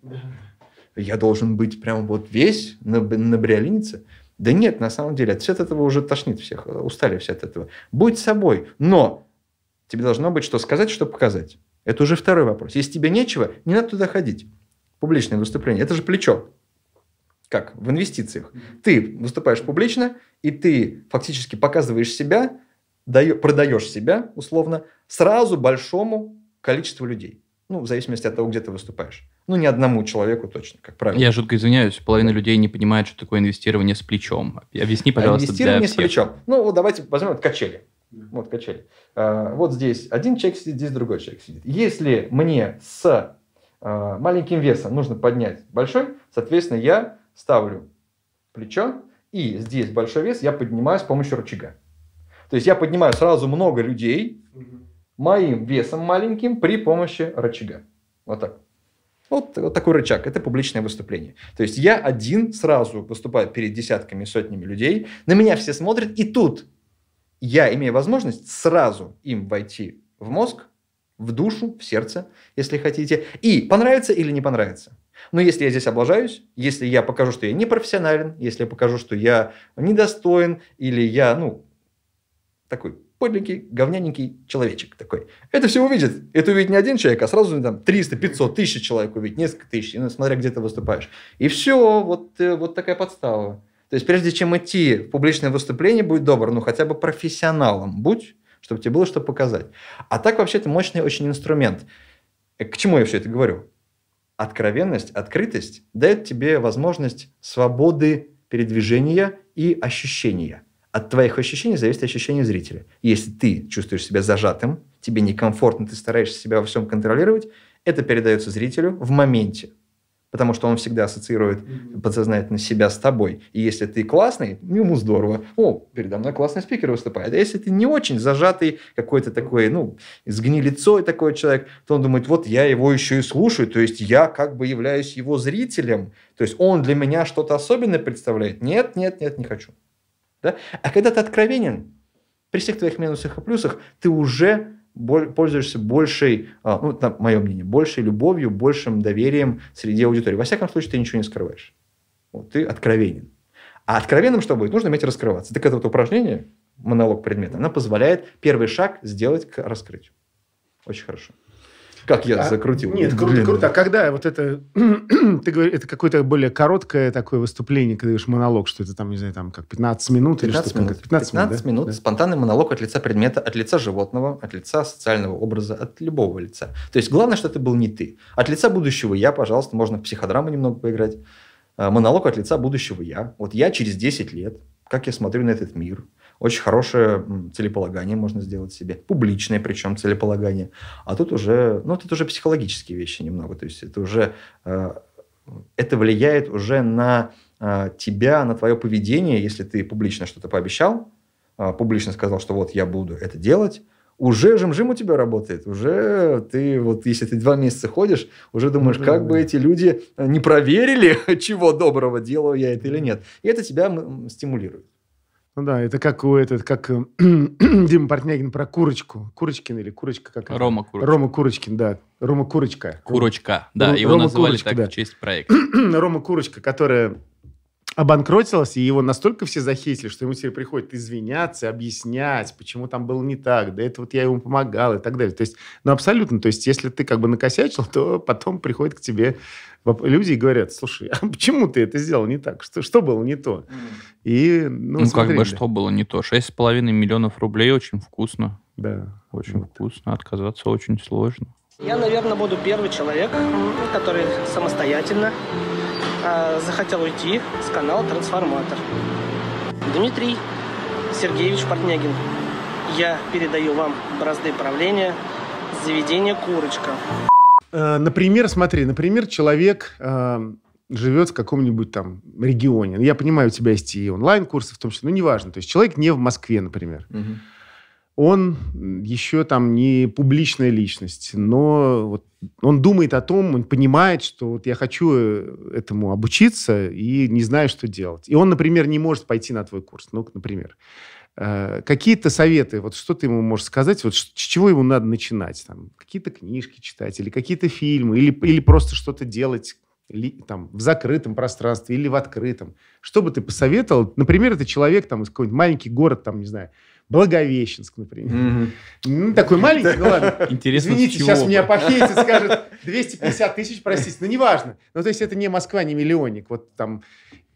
я должен быть прям вот весь на, на бриолинице. Да нет, на самом деле, все от этого уже тошнит всех, устали все от этого. Будь собой, но тебе должно быть что сказать, что показать. Это уже второй вопрос. Если тебе нечего, не надо туда ходить. Публичное выступление. Это же плечо. Как? В инвестициях. Ты выступаешь публично, и ты фактически показываешь себя, продаешь себя, условно, сразу большому количеству людей. Ну, в зависимости от того, где ты выступаешь. Ну, не одному человеку точно, как правило. Я жутко извиняюсь, половина людей не понимает, что такое инвестирование с плечом. Объясни, а пожалуйста, Инвестирование для всех. с плечом. Ну, вот давайте возьмем вот качели. Вот качели. А, вот здесь один человек сидит, здесь другой человек сидит. Если мне с а, маленьким весом нужно поднять большой, соответственно, я ставлю плечо, и здесь большой вес я поднимаю с помощью рычага. То есть я поднимаю сразу много людей моим весом маленьким при помощи рычага. Вот так. Вот, вот такой рычаг. Это публичное выступление. То есть я один сразу выступаю перед десятками, сотнями людей. На меня все смотрят. И тут я имею возможность сразу им войти в мозг, в душу, в сердце, если хотите. И понравится или не понравится. Но если я здесь облажаюсь, если я покажу, что я не профессионален, если я покажу, что я недостоин, или я, ну, такой подлинный говняненький человечек такой. Это все увидит. Это увидит не один человек, а сразу ну, там 300, 500, тысяч человек увидит, несколько тысяч, ну, смотря где ты выступаешь. И все, вот, э, вот такая подстава. То есть прежде чем идти в публичное выступление, будь добр, ну хотя бы профессионалом будь, чтобы тебе было что показать. А так вообще это мощный очень инструмент. Э, к чему я все это говорю? Откровенность, открытость дает тебе возможность свободы передвижения и ощущения от твоих ощущений зависит ощущение зрителя. Если ты чувствуешь себя зажатым, тебе некомфортно, ты стараешься себя во всем контролировать, это передается зрителю в моменте. Потому что он всегда ассоциирует mm-hmm. подсознательно себя с тобой. И если ты классный, ему здорово. О, передо мной классный спикер выступает. А если ты не очень зажатый, какой-то такой, ну, сгнилицой такой человек, то он думает, вот я его еще и слушаю. То есть я как бы являюсь его зрителем. То есть он для меня что-то особенное представляет. Нет, нет, нет, не хочу. Да? А когда ты откровенен, при всех твоих минусах и плюсах ты уже пользуешься большей, а, ну, это мое мнение, большей любовью, большим доверием среди аудитории. Во всяком случае, ты ничего не скрываешь. Вот, ты откровенен. А откровенным что будет? Нужно уметь раскрываться. Так это вот упражнение, монолог предмета, она позволяет первый шаг сделать к раскрытию. Очень хорошо. Как я а, закрутил. Нет, круто, Блин. круто. А когда вот это... [clears throat] ты говоришь, это какое-то более короткое такое выступление, когда говоришь монолог, что это там, не знаю, там как 15 минут 15 или что-то. Минут. 15, 15 минут, минут да? спонтанный монолог от лица предмета, от лица животного, от лица социального образа, от любого лица. То есть главное, что это был не ты. От лица будущего я, пожалуйста, можно в психодраму немного поиграть. Э, монолог от лица будущего я. Вот я через 10 лет, как я смотрю на этот мир – очень хорошее целеполагание можно сделать себе. Публичное причем целеполагание. А тут уже, ну, тут уже психологические вещи немного. То есть это уже, э, это влияет уже на э, тебя, на твое поведение, если ты публично что-то пообещал, э, публично сказал, что вот я буду это делать, уже жим-жим у тебя работает, уже ты вот, если ты два месяца ходишь, уже думаешь, да, как да. бы эти люди не проверили, [laughs] чего доброго делаю я это или нет. И это тебя стимулирует. Ну да, это как у этот, как эм, [clears throat] Дима Портнягин про курочку. Курочкин или курочка как Рома это? Курочкин. Рома Курочкин, да. Рома Курочка. Курочка, да. Ром, его Рома называли Курочка, так да. в честь проекта. [clears throat] Рома Курочка, которая обанкротилось, и его настолько все захейтили, что ему теперь приходит извиняться, объяснять, почему там было не так, да это вот я ему помогал и так далее. То есть, ну, абсолютно, то есть, если ты как бы накосячил, то потом приходит к тебе люди и говорят, слушай, а почему ты это сделал не так? Что, что было не то? И, ну, ну как бы что было не то? Шесть с половиной миллионов рублей очень вкусно. Да. Очень вот. вкусно, отказаться очень сложно. Я, наверное, буду первый человек, который самостоятельно а захотел уйти с канала «Трансформатор». Дмитрий Сергеевич Портнягин. Я передаю вам бразды правления заведения «Курочка». Э, например, смотри, например, человек э, живет в каком-нибудь там регионе. Ну, я понимаю, у тебя есть и онлайн-курсы в том числе, ну, неважно. То есть человек не в Москве, например. Угу он еще там не публичная личность, но вот он думает о том, он понимает, что вот я хочу э, этому обучиться и не знаю, что делать. И он, например, не может пойти на твой курс, ну, например. Э, какие-то советы, вот что ты ему можешь сказать, вот с чего ему надо начинать? Там, какие-то книжки читать или какие-то фильмы, или, или просто что-то делать или, там, в закрытом пространстве или в открытом. Что бы ты посоветовал? Например, это человек там, из какой-нибудь маленький город, там, не знаю, Благовещенск, например. Mm-hmm. Ну, такой маленький, ну ладно. [laughs] Интересно, Извините, сейчас меня похейтит, скажет 250 тысяч, простите, но неважно. Ну, то есть это не Москва, не миллионник. Вот там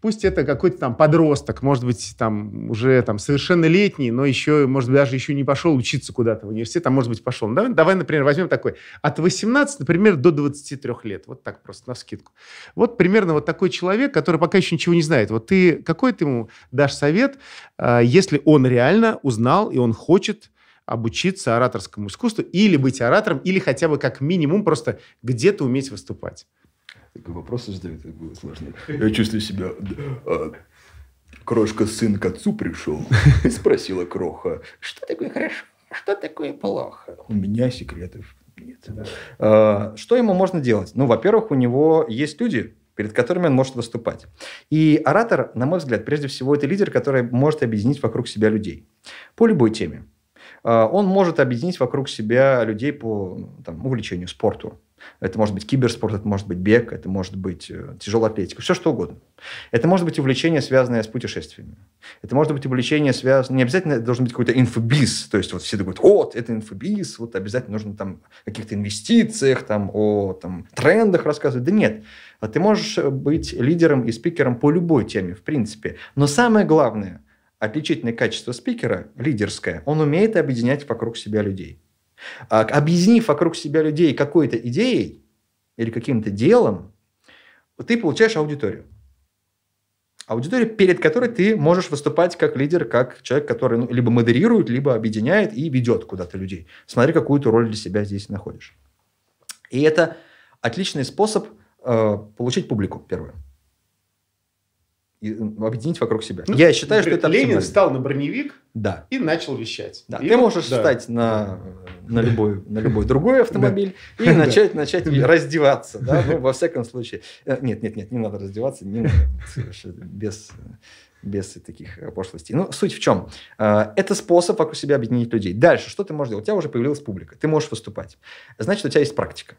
Пусть это какой-то там подросток, может быть, там уже там совершеннолетний, но еще, может быть, даже еще не пошел учиться куда-то в университет, а может быть, пошел. Ну, давай, давай, например, возьмем такой. От 18, например, до 23 лет. Вот так просто, на скидку. Вот примерно вот такой человек, который пока еще ничего не знает. Вот ты, какой ты ему дашь совет, э, если он реально узнал и он хочет обучиться ораторскому искусству или быть оратором, или хотя бы как минимум просто где-то уметь выступать? Такой вопрос задают, это было сложно. Я чувствую себя... А, крошка сын к отцу пришел и спросила кроха, что такое хорошо, что такое плохо. У меня секретов нет. Да. А, что ему можно делать? Ну, во-первых, у него есть люди, перед которыми он может выступать. И оратор, на мой взгляд, прежде всего, это лидер, который может объединить вокруг себя людей по любой теме. А, он может объединить вокруг себя людей по ну, там, увлечению, спорту, это может быть киберспорт, это может быть бег, это может быть э, тяжелая атлетика, все что угодно. Это может быть увлечение, связанное с путешествиями. Это может быть увлечение, связанное... Не обязательно это должен быть какой-то инфобиз. То есть вот все думают, вот, это инфобиз, вот обязательно нужно там о каких-то инвестициях, там, о там, трендах рассказывать. Да нет. А ты можешь э, быть лидером и спикером по любой теме, в принципе. Но самое главное, отличительное качество спикера, лидерское, он умеет объединять вокруг себя людей. А объединив вокруг себя людей какой-то идеей или каким-то делом, ты получаешь аудиторию. Аудитория, перед которой ты можешь выступать как лидер, как человек, который ну, либо модерирует, либо объединяет и ведет куда-то людей. Смотри, какую ты роль для себя здесь находишь. И это отличный способ э, получить публику, первое объединить вокруг себя. Ну, я считаю, что это Ленин стал на броневик да. и начал вещать. Да. И ты можешь да. встать на, э, на, любой, [laughs] на любой другой автомобиль и [laughs] начать, начать раздеваться. Да? Ну, во [laughs] всяком случае. Э, нет, нет, нет, не надо раздеваться. Не надо. Без, без таких э, пошлостей. Ну, суть в чем? Это способ вокруг себя объединить людей. Дальше, что ты можешь делать? У тебя уже появилась публика. Ты можешь выступать. Значит, у тебя есть практика.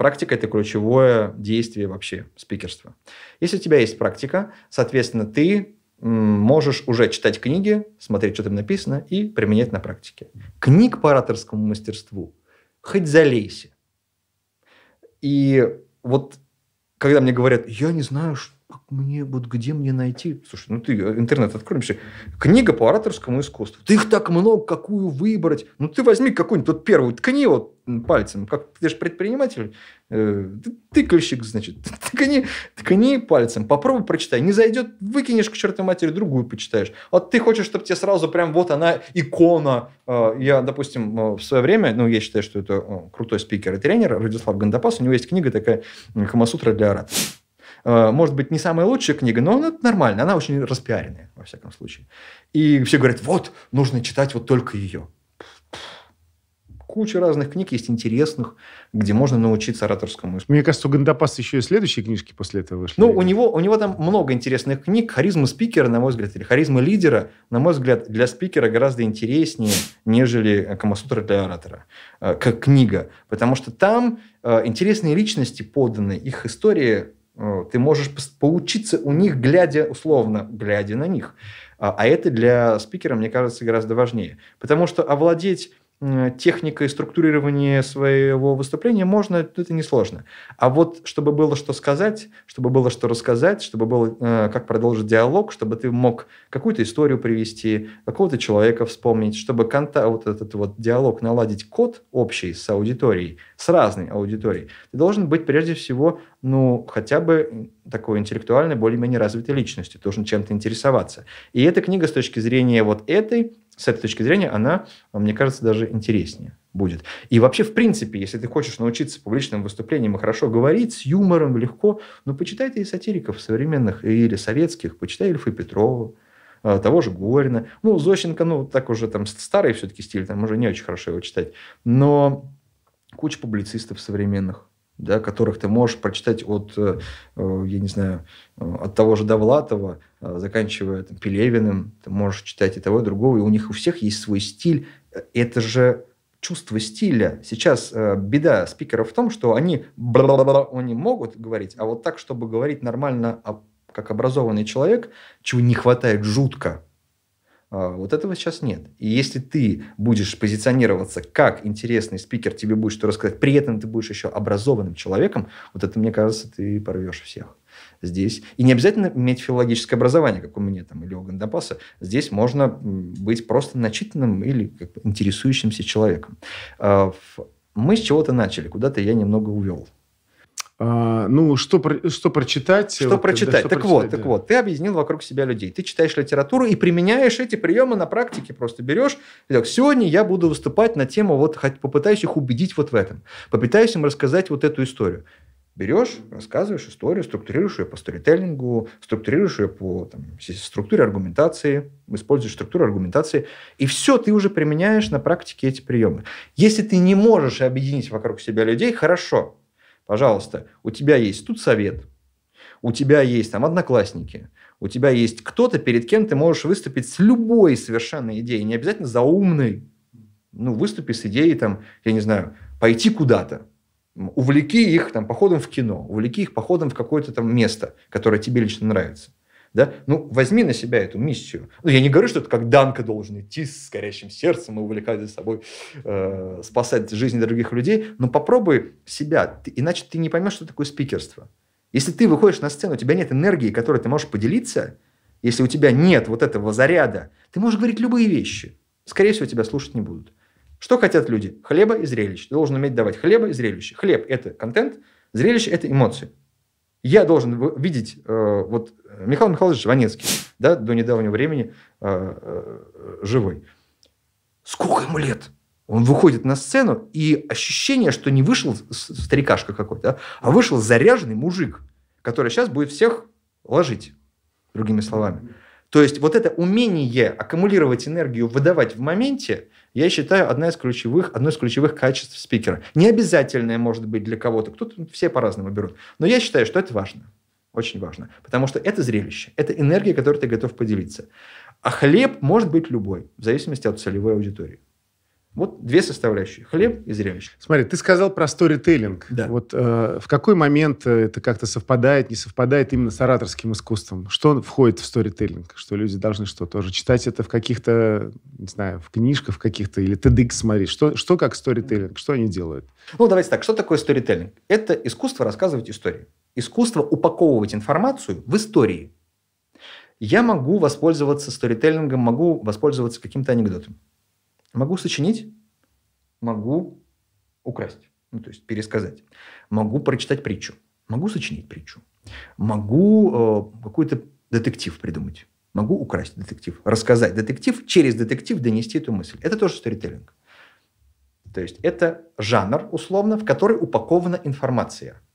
Практика – это ключевое действие вообще спикерства. Если у тебя есть практика, соответственно, ты можешь уже читать книги, смотреть, что там написано, и применять на практике. Книг по ораторскому мастерству хоть залейся. И вот когда мне говорят, я не знаю, что мне, вот где мне найти? Слушай, ну ты э, интернет откроешь, книга по ораторскому искусству. Ты их так много, какую выбрать? Ну ты возьми какую-нибудь, вот первую ткни вот пальцем, как ты же предприниматель, э, тыкальщик, значит, [laughs] ткни, ткни пальцем, попробуй прочитай, не зайдет, выкинешь к чертой матери, другую почитаешь. Вот ты хочешь, чтобы тебе сразу прям вот она икона. Э, я, допустим, э, в свое время, ну я считаю, что это крутой спикер и тренер, Радислав Гандапас, у него есть книга такая «Камасутра для ораторов». Э, может быть, не самая лучшая книга, но она нормальная, она очень распиаренная, во всяком случае. И все говорят, вот, нужно читать вот только ее. Куча разных книг есть интересных, где можно научиться ораторскому искусству. Мне кажется, у Гандапаса еще и следующие книжки после этого вышли. Ну, у него, у него там много интересных книг. Харизма спикера, на мой взгляд, или харизма лидера, на мой взгляд, для спикера гораздо интереснее, нежели э, Камасутра для оратора, как э, книга. Потому что там интересные личности поданы, их истории Э, ты можешь поучиться у них, глядя, условно, глядя на них. А, а это для спикера, мне кажется, гораздо важнее. Потому что овладеть Э, техникой структурирования своего выступления можно, это несложно. А вот чтобы было что сказать, чтобы было что рассказать, чтобы было э, как продолжить диалог, чтобы ты мог какую-то историю привести, какого-то человека вспомнить, чтобы конта вот этот вот диалог наладить код общий с аудиторией, с разной аудиторией, ты должен быть прежде всего, ну, хотя бы такой интеллектуальной, более-менее развитой личностью, должен чем-то интересоваться. И эта книга с точки зрения вот этой с этой точки зрения она, мне кажется, даже интереснее будет. И вообще, в принципе, если ты хочешь научиться публичным выступлениям и хорошо говорить, с юмором, легко, ну, почитай ты и сатириков современных или советских, почитай Ильфа Петрова, э, того же Горина. Ну, Зощенко, ну, так уже там старый все-таки стиль, там уже не очень хорошо его читать. Но куча публицистов современных, да, которых ты можешь прочитать от, э, э, я не знаю, э, от того же Довлатова, заканчивая там, Пелевиным, ты можешь читать и того, и другого, и у них у всех есть свой стиль. Это же чувство стиля. Сейчас э, беда спикеров в том, что они, они могут говорить, а вот так, чтобы говорить нормально, а, как образованный человек, чего не хватает жутко, а, вот этого сейчас нет. И если ты будешь позиционироваться как интересный спикер, тебе будет что рассказать, при этом ты будешь еще образованным человеком, вот это, мне кажется, ты порвешь всех здесь. И не обязательно иметь филологическое образование, как у меня там, или у Гандапаса. Здесь можно быть просто начитанным или как бы, интересующимся человеком. А, мы с чего-то начали, куда-то я немного увел. А, ну, что, что прочитать? Что вот, прочитать. Да, что так прочитать, вот, да. так вот, ты объединил вокруг себя людей. Ты читаешь литературу и применяешь эти приемы на практике. Просто берешь, так, сегодня я буду выступать на тему, вот хоть попытаюсь их убедить вот в этом. Попытаюсь им рассказать вот эту историю. Берешь, рассказываешь историю, структурируешь ее по сторителлингу, структурируешь ее по там, структуре аргументации, используешь структуру аргументации, и все, ты уже применяешь на практике эти приемы. Если ты не можешь объединить вокруг себя людей, хорошо, Пожалуйста, у тебя есть тут совет, у тебя есть там одноклассники, у тебя есть кто-то, перед кем ты можешь выступить с любой совершенно идеей, не обязательно за умной. Ну, выступи с идеей, там, я не знаю, пойти куда-то. Увлеки их там, походом в кино, увлеки их походом в какое-то там место, которое тебе лично нравится. Да? Ну, возьми на себя эту миссию. Ну, я не говорю, что это как Данка должен идти с горящим сердцем и увлекать за собой, э, спасать жизни других людей, но попробуй себя, ты, иначе ты не поймешь, что такое спикерство. Если ты выходишь на сцену, у тебя нет энергии, которой ты можешь поделиться, если у тебя нет вот этого заряда, ты можешь говорить любые вещи. Скорее всего, тебя слушать не будут. Что хотят люди? Хлеба и зрелищ. Ты должен уметь давать хлеба и зрелище. Хлеб – это контент, зрелище – это эмоции. Я должен видеть, э, вот Михаил Михайлович Жванецкий, да, до недавнего времени э, э, живой. Сколько ему лет? Он выходит на сцену, и ощущение, что не вышел старикашка какой-то, а, а вышел заряженный мужик, который сейчас будет всех ложить, другими словами. То есть вот это умение аккумулировать энергию, выдавать в моменте – я считаю, одна из ключевых, одно из ключевых качеств спикера. Не обязательное может быть для кого-то, кто-то ну, все по-разному берут. Но я считаю, что это важно. Очень важно. Потому что это зрелище, это энергия, которой ты готов поделиться. А хлеб может быть любой, в зависимости от целевой аудитории. Вот две составляющие – хлеб и зрелище. Смотри, ты сказал про сторителлинг. Да. Вот э, в какой момент э, это как-то совпадает, не совпадает именно с ораторским искусством? Что входит в сторителлинг? Что люди должны что, тоже читать это в каких-то, не знаю, в книжках в каких-то или TEDx смотреть? Что, что как сторителлинг? Что они делают? Ну, давайте так. Что такое сторителлинг? Это искусство рассказывать истории. Искусство упаковывать информацию в истории. Я могу воспользоваться сторителлингом, могу воспользоваться каким-то анекдотом. Могу сочинить, могу украсть, ну, то есть пересказать. Могу прочитать притчу, могу сочинить притчу. Могу э, какой-то детектив придумать. Могу украсть детектив, рассказать детектив, через детектив донести эту мысль. Это тоже сторителлинг. То есть это жанр, условно, в который упакована информация –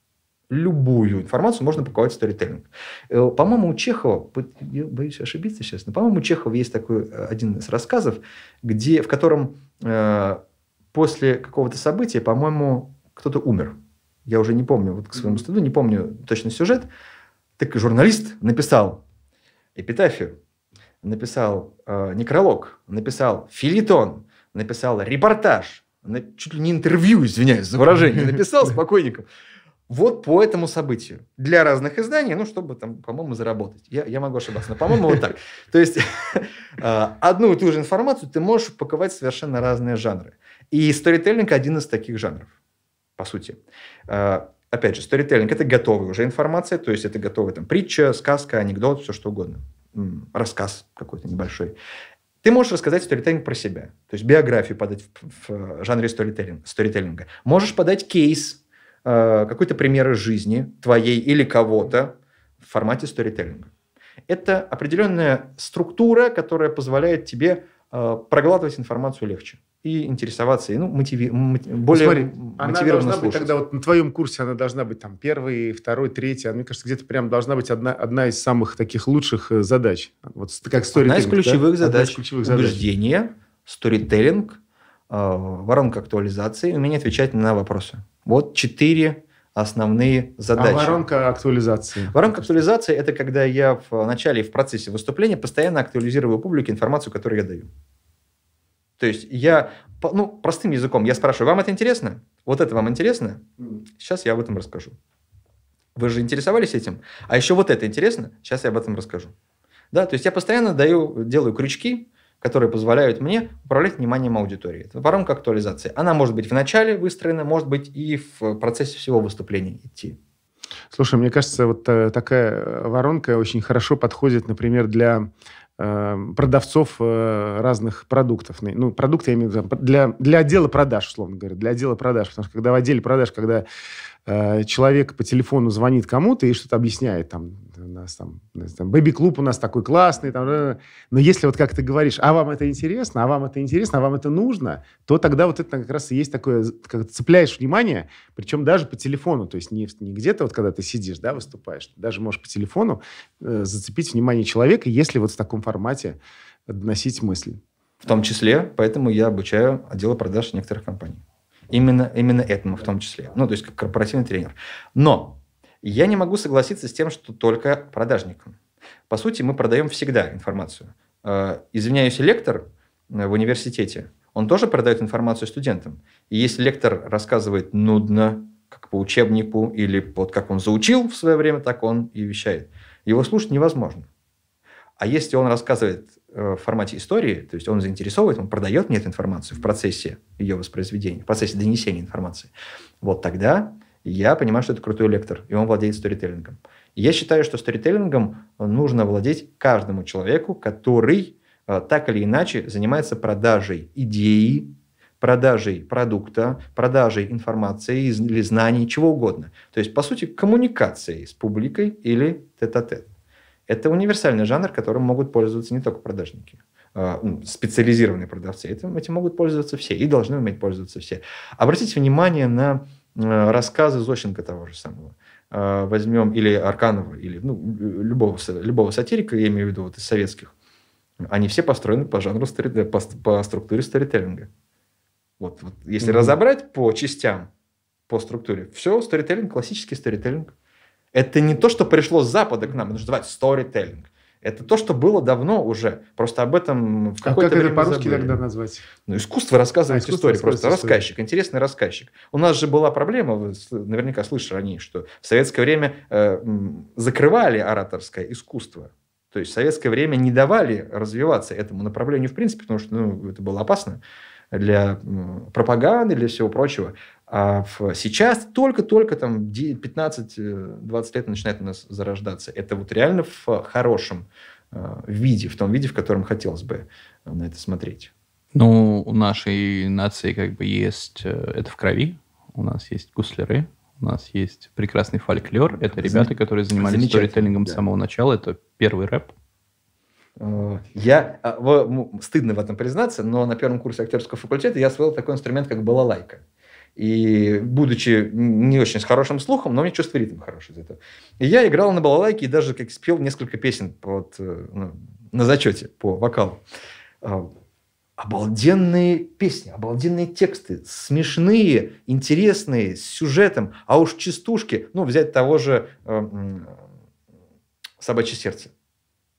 любую информацию можно упаковать в сторителлинг. Э, по-моему, у Чехова, я боюсь ошибиться сейчас, но, по-моему, у Чехова есть такой э, один из рассказов, где, в котором э, после какого-то события, по-моему, кто-то умер. Я уже не помню, вот к своему стыду, не помню точно сюжет. Так журналист написал эпитафию, написал э, некролог, написал филитон, написал репортаж, чуть ли не интервью, извиняюсь за выражение, написал [laughs] спокойненько вот по этому событию. Для разных изданий, ну, чтобы там, по-моему, заработать. Я, я могу ошибаться, но, по-моему, вот так. [laughs] То есть [laughs] а, одну и ту же информацию ты можешь упаковать в совершенно разные жанры. И сторителлинг один из таких жанров, по сути. А, опять же, сторителлинг – это готовая уже информация, то есть это готовая там притча, сказка, анекдот, все что угодно. Рассказ какой-то небольшой. Ты можешь рассказать сторителлинг про себя, то есть биографию подать в, в, в жанре сторителлинга. Можешь подать кейс, Э, какой-то пример жизни твоей или кого-то в формате сторителлинга. Это определенная структура, которая позволяет тебе э, проглатывать информацию легче и интересоваться, и ну, мотиви... Ну, более ну, смотри, мотивированно она должна слушать. быть тогда вот на твоем курсе она должна быть там первый, второй, третий. Она, мне кажется, где-то прям должна быть одна, одна из самых таких лучших э, задач. Вот как Одна из ключевых да? Одна из ключевых убеждение, задач. Убеждение, сторителлинг, Э, воронка актуализации, умение отвечать на вопросы. Вот четыре основные задачи. А воронка актуализации? Воронка актуализации – это когда я в начале и в процессе выступления постоянно актуализирую публике информацию, которую я даю. То есть я, ну, простым языком, я спрашиваю, вам это интересно? Вот это вам интересно? Сейчас я об этом расскажу. Вы же интересовались этим? А еще вот это интересно? Сейчас я об этом расскажу. Да, то есть я постоянно даю, делаю крючки, которые позволяют мне управлять вниманием аудитории. Это воронка актуализации. Она может быть в начале выстроена, может быть и в процессе всего выступления идти. Слушай, мне кажется, вот э, такая воронка очень хорошо подходит, например, для э, продавцов э, разных продуктов. Ну, продукты, я имею в виду, для, для отдела продаж, условно говоря, для отдела продаж. Потому что когда в отделе продаж, когда Э, человек по телефону звонит кому-то и что-то объясняет, там, у нас там, там бэби-клуб у нас такой классный, там, э, но если вот как ты говоришь, а вам это интересно, а вам это интересно, а вам это нужно, то тогда вот это как раз и есть такое, как цепляешь внимание, причем даже по телефону, то есть не, не где-то вот когда ты сидишь, да, выступаешь, даже можешь по телефону э, зацепить внимание человека, если вот в таком формате доносить мысли. В том числе, поэтому я обучаю отделы продаж некоторых компаний. Именно, именно этому в том числе. Ну, то есть как корпоративный тренер. Но я не могу согласиться с тем, что только продажникам. По сути, мы продаем всегда информацию. Э, извиняюсь, лектор э, в университете, он тоже продает информацию студентам. И если лектор рассказывает нудно, как по учебнику, или вот как он заучил в свое время, так он и вещает, его слушать невозможно. А если он рассказывает Э, в формате истории, то есть он заинтересовывает, он продает мне эту информацию в процессе ее воспроизведения, в процессе донесения информации, вот тогда я понимаю, что это крутой лектор, и он владеет сторителлингом. Я считаю, что сторителлингом нужно владеть каждому человеку, который э, так или иначе занимается продажей идеи, продажей продукта, продажей информации или знаний, чего угодно. То есть, по сути, коммуникацией с публикой или тет-а-тет. -тет. Это универсальный жанр, которым могут пользоваться не только продажники а, ну, специализированные продавцы. Этим, этим могут пользоваться все и должны уметь пользоваться все. Обратите внимание на э, рассказы Зощенко того же самого. А, возьмем или Арканова, или ну, любого, любого сатирика, я имею в виду вот из советских. Они все построены по жанру, по, по структуре сторителлинга. Вот, вот если mm-hmm. разобрать по частям, по структуре, все сторителлинг, классический сторителлинг. Это не то, что пришло с Запада к нам, это называется storytelling. Это то, что было давно уже. Просто об этом в а какой-то а как это по-русски тогда назвать? Ну, искусство рассказывать а, искусство истории. Просто историю. рассказчик, интересный рассказчик. У нас же была проблема, вы наверняка слышали о ней, что в советское время э, закрывали ораторское искусство. То есть в советское время не давали развиваться этому направлению в принципе, потому что ну, это было опасно для пропаганды, для всего прочего. А сейчас только-только там 15-20 э, лет начинает у нас зарождаться. Это вот реально в хорошем э, виде, в том виде, в котором хотелось бы э, на это смотреть. Ну, у нашей нации как бы есть это в крови. У нас есть гуслеры, у нас есть прекрасный фольклор. Это Зам... ребята, которые занимались сторителлингом да. с самого начала. Это первый рэп. Я а, стыдно в этом признаться, но на первом курсе актерского факультета я освоил такой инструмент, как балалайка. И будучи не очень с хорошим слухом, но у меня чувство ритма хорошее из этого. И я играл на балалайке и даже как спел несколько песен вот, э, ну, на зачете по вокалу. А, обалденные песни, обалденные тексты, смешные, интересные, с сюжетом, а уж частушки, ну, взять того же э, «Собачье сердце»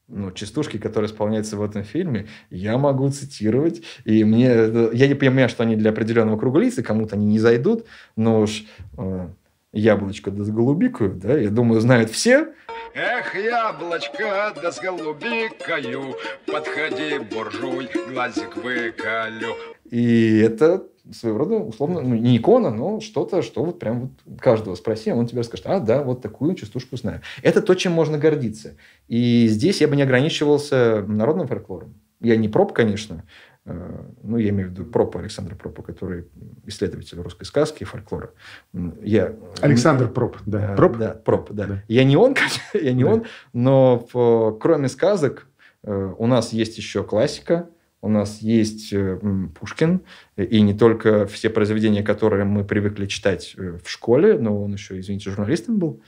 ну, частушки, которые исполняются в этом фильме, я могу цитировать, и мне... Я не понимаю, что они для определенного круга лиц, и кому-то они не зайдут, но уж э, яблочко да с голубикою, да, я думаю, знают все. Эх, яблочко да с голубикою, подходи, буржуй, глазик выколю. И это своего рода, условно, ну, не икона, но что-то, что вот прям вот каждого спроси, а он тебе расскажет, а, да, вот такую частушку знаю. Это то, чем можно гордиться. И здесь я бы не ограничивался народным фольклором. Я не проб, конечно, э, ну, я имею в виду Пропа, Александра Пропа, который исследователь русской сказки и фольклора. Я... Александр Проп, да. Э, Проп? Да, Проп, да. да. Я не он, [laughs] конечно, я не да. он, но в... кроме сказок э, у нас есть еще классика, у нас есть э, Пушкин, и не только все произведения, которые мы привыкли читать э, в школе, но он еще, извините, журналистом был.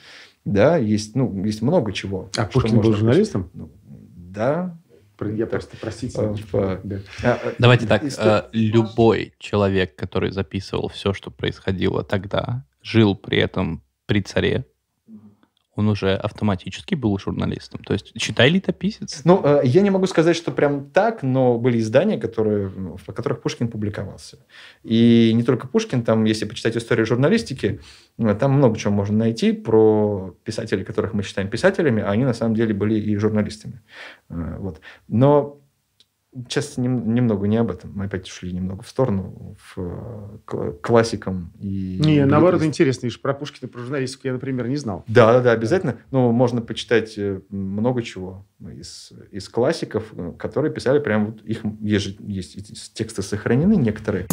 Да, есть, ну, есть много чего. А Пушкин был журналистом? Ну, да. Я э, просто, простите. По... Да. А, Давайте так. Истор... Любой человек, который записывал все, что происходило тогда, жил при этом при царе, он уже автоматически был журналистом. То есть, считай летописец. Ну, э, я не могу сказать, что прям так, но были издания, которые, ну, в которых Пушкин публиковался. И не только Пушкин, там, если почитать историю журналистики, ну, там много чего можно найти про писателей, которых мы считаем писателями, а они на самом деле были и журналистами. Э, вот. Но сейчас нем, немного не об этом. Мы опять ушли немного в сторону, в, к, классикам. И не, наоборот, интересно. Видишь, про Пушкина, про журналистику я, например, не знал. Да, да, да, обязательно. Да. Ну, можно почитать э, много чего из, из классиков, э, которые писали прям вот их есть, есть тексты сохранены некоторые.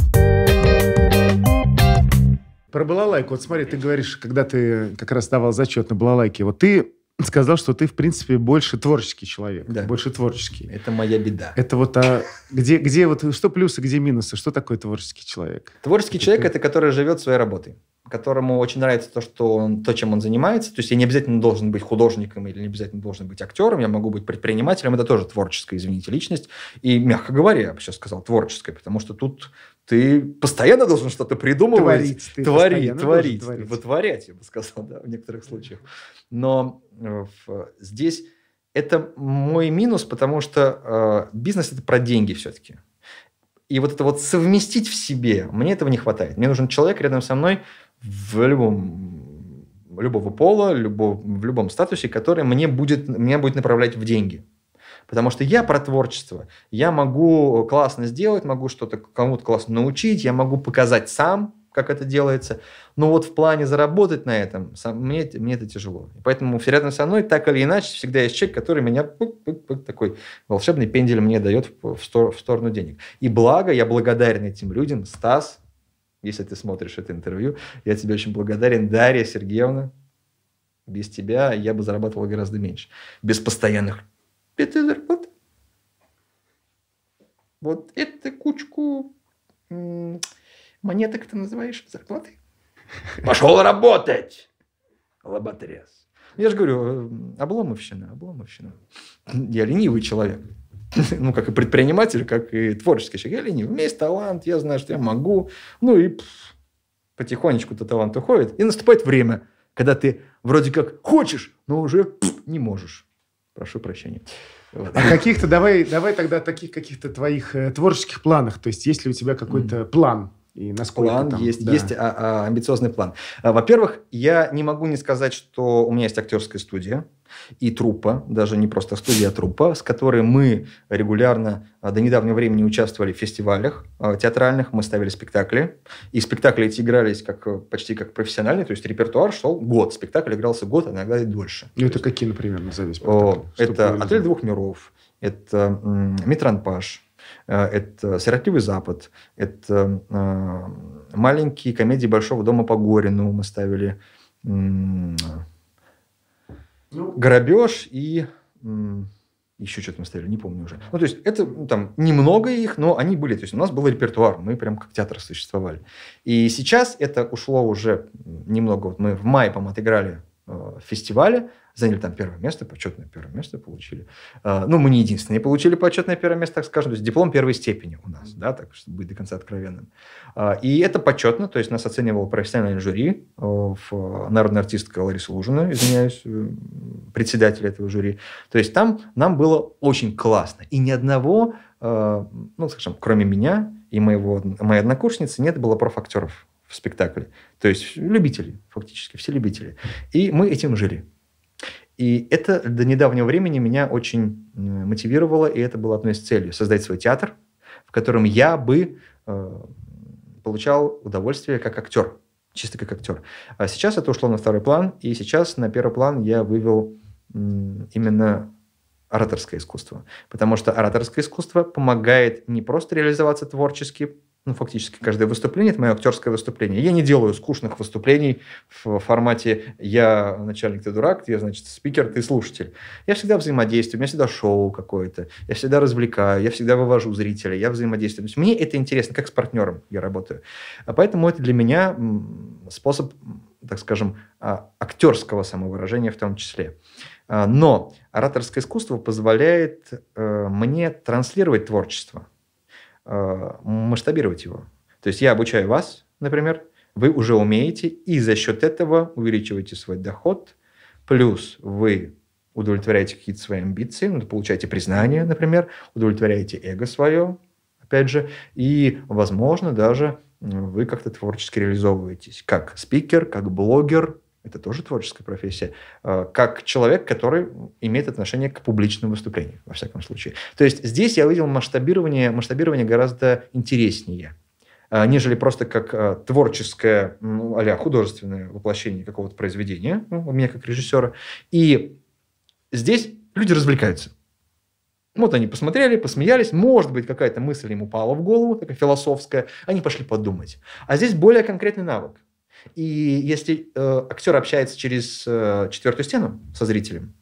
Про балалайку. Вот смотри, ты говоришь, когда ты как раз давал зачет на балалайке, вот ты сказал, что ты, в принципе, больше творческий человек. Да. Больше творческий. Это моя беда. Это вот а, где, где вот что плюсы, где минусы? Что такое творческий человек? Творческий это человек ты... это который живет своей работой которому очень нравится то, что он, то, чем он занимается. То есть я не обязательно должен быть художником или не обязательно должен быть актером, я могу быть предпринимателем. Это тоже творческая, извините, личность. И, мягко говоря, я бы сейчас сказал, творческая, потому что тут ты постоянно должен что-то придумывать. Творить. Творить, творить, творить. Вытворять, я бы сказал, да, в некоторых случаях. Но в, э, здесь это мой минус, потому что э, бизнес – это про деньги все-таки. И вот это вот совместить в себе, мне этого не хватает. Мне нужен человек рядом со мной – в любом, любого пола, любо, в любом статусе, который мне будет, меня будет направлять в деньги. Потому что я про творчество. Я могу классно сделать, могу что-то кому-то классно научить, я могу показать сам, как это делается. Но вот в плане заработать на этом, сам, мне, мне это тяжело. Поэтому все рядом со мной так или иначе всегда есть человек, который меня пык, пык, пык, такой волшебный пендель мне дает в, в, стор, в сторону денег. И благо, я благодарен этим людям, Стас, если ты смотришь это интервью. Я тебе очень благодарен. Дарья Сергеевна, без тебя я бы зарабатывал гораздо меньше. Без постоянных пяти зарплат. Вот эту кучку монеток ты называешь зарплатой? Пошел работать, лоботряс. Я же говорю, э, обломовщина, обломовщина. Я ленивый человек. [laughs] ну, как и предприниматель, как и творческий человек. Я ленив. У меня есть талант, я знаю, что я могу. Ну, и пфф, потихонечку-то талант уходит. И наступает время, когда ты вроде как хочешь, но уже пфф, не можешь. Прошу прощения. Вот. А каких-то, давай, давай тогда таких каких-то твоих э, творческих планах. То есть, есть ли у тебя какой-то mm. план и насколько план там, есть, да. есть а, а, амбициозный план. А, во-первых, я не могу не сказать, что у меня есть актерская студия и труппа, даже не просто студия, а труппа, с которой мы регулярно а, до недавнего времени участвовали в фестивалях а, театральных, мы ставили спектакли, и спектакли эти игрались как, э, почти как профессиональные, то есть репертуар шел год, спектакль игрался год, иногда и дольше. Ну, это есть... какие, например, назови спектакли? О, это «Отель двух миров», это «Метранпаж», Э, это «Сиротливый Запад», это э, маленькие комедии Большого дома по Горину мы ставили, ну. «Грабеж» и еще что-то мы ставили, не помню уже. Ну, то есть, это ну, там немного их, но они были. То есть, у нас был репертуар, мы прям как театр существовали. И сейчас это ушло уже немного. Вот мы в мае, по-моему, отыграли Э, фестивале, заняли там первое место, почетное первое место получили. Э, ну, мы не единственные получили почетное первое место, так скажем, то есть диплом первой степени у нас, да, так чтобы быть до конца откровенным. Э, и это почетно, то есть нас оценивало профессиональное жюри, народная артистка Лариса Лужина, извиняюсь, председатель этого жюри. То есть там нам было очень классно. И ни одного, ну, скажем, кроме меня и моего, моей однокурсницы, нет было профактеров в спектакле. То есть любители, фактически, все любители. И мы этим жили. И это до недавнего времени меня очень э, мотивировало, и это было одной из целей – создать свой театр, в котором я бы э, получал удовольствие как актер, чисто как актер. А сейчас это ушло на второй план, и сейчас на первый план я вывел именно ораторское искусство. Потому что ораторское искусство помогает не просто реализоваться творчески, ну, фактически каждое выступление, это мое актерское выступление. Я не делаю скучных выступлений в формате «я начальник, ты дурак», «я, значит, спикер, ты слушатель». Я всегда взаимодействую, у меня всегда шоу какое-то, я всегда развлекаю, я всегда вывожу зрителей я взаимодействую. То есть мне это интересно, как с партнером я работаю. А поэтому это для меня способ, так скажем, а, актерского самовыражения в том числе. А, но ораторское искусство позволяет э, мне транслировать творчество – Э, масштабировать его. То есть я обучаю вас, например, вы уже умеете, и за счет этого увеличиваете свой доход, плюс вы удовлетворяете какие-то свои амбиции, ну, получаете признание, например, удовлетворяете эго свое, опять же, и, возможно, даже вы как-то творчески реализовываетесь, как спикер, как блогер, это тоже творческая профессия, э, как человек, который имеет отношение к публичным выступлениям, во всяком случае. То есть здесь я увидел масштабирование, масштабирование гораздо интереснее э, нежели просто как э, творческое, ну, а художественное воплощение какого-то произведения ну, у меня как режиссера. И здесь люди развлекаются. Вот они посмотрели, посмеялись, может быть, какая-то мысль им упала в голову, такая философская, они пошли подумать. А здесь более конкретный навык. И если э, актер общается через э, четвертую стену со зрителем,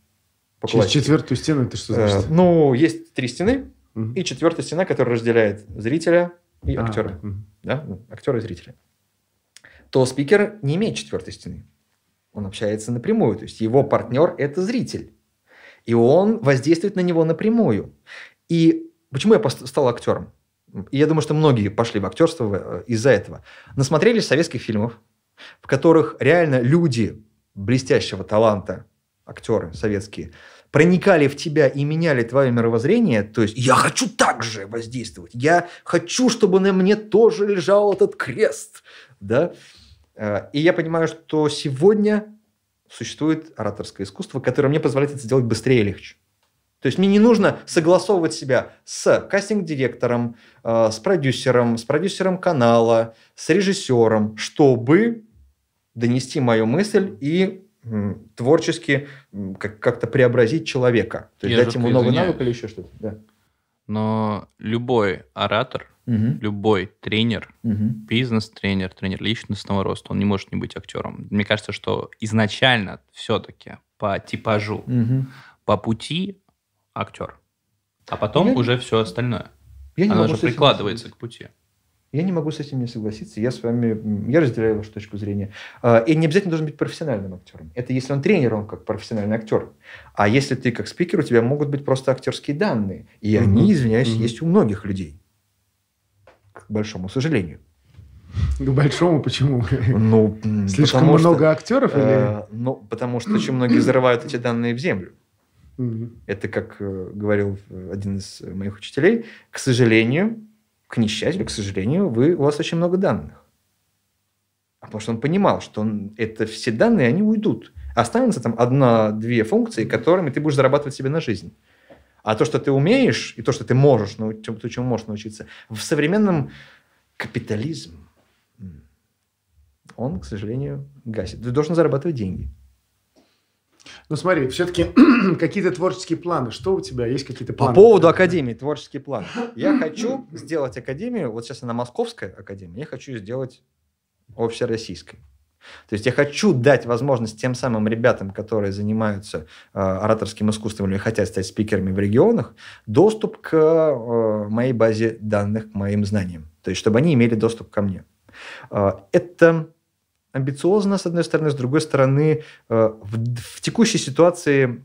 по через классике, четвертую стену это что значит? Э, ну, есть три стены угу. и четвертая стена, которая разделяет зрителя и а, актера, угу. да, ну, актера и зрителя. То спикер не имеет четвертой стены, он общается напрямую, то есть его партнер это зритель, и он воздействует на него напрямую. И почему я стал актером? И я думаю, что многие пошли в актерство э, из-за этого. Насмотрелись советских фильмов, в которых реально люди блестящего таланта, актеры советские, проникали в тебя и меняли твое мировоззрение, то есть я хочу так же воздействовать, я хочу, чтобы на мне тоже лежал этот крест, да, э, и я понимаю, что сегодня существует ораторское искусство, которое мне позволяет это сделать быстрее и легче. То есть мне не нужно согласовывать себя с кастинг-директором, э, с продюсером, с продюсером канала, с режиссером, чтобы донести мою мысль и творчески как-то преобразить человека. То есть Я дать ему новый извиняю. навык или еще что-то. Да. Но любой оратор, угу. любой тренер, угу. бизнес-тренер, тренер личностного роста, он не может не быть актером. Мне кажется, что изначально все-таки по типажу, угу. по пути актер. А потом я... уже все остальное. Я не Она же прикладывается к пути. Я не могу с этим не согласиться. Я с вами, я разделяю вашу точку зрения. А, и не обязательно должен быть профессиональным актером. Это если он тренер, он как профессиональный актер. А если ты как спикер, у тебя могут быть просто актерские данные. И угу. они, извиняюсь, угу. есть у многих людей. К большому сожалению. К большому почему? Ну, Слишком много что, актеров? Э, или? Ну, потому что очень многие взрывают эти данные в землю. Это, как э, говорил э, один из э, моих учителей, к сожалению, к несчастью, к сожалению, вы, у вас очень много данных. А потому что он понимал, что он, это все данные, они уйдут. Останется там одна-две функции, которыми ты будешь зарабатывать себе на жизнь. А то, что ты умеешь, и то, что ты можешь, ну, то, чему можешь научиться, в современном капитализм, он, к сожалению, гасит. Ты должен зарабатывать деньги. Ну смотри, все-таки [clears throat] какие-то творческие планы. Что у тебя? Есть какие-то планы? По поводу Академии, творческий план. Я хочу [clears throat] сделать Академию, вот сейчас она Московская Академия, я хочу сделать общероссийской. То есть я хочу дать возможность тем самым ребятам, которые занимаются э, ораторским искусством или хотят стать спикерами в регионах, доступ к э, моей базе данных, к моим знаниям. То есть чтобы они имели доступ ко мне. Э, это амбициозно, с одной стороны, с другой стороны, э, в, в текущей ситуации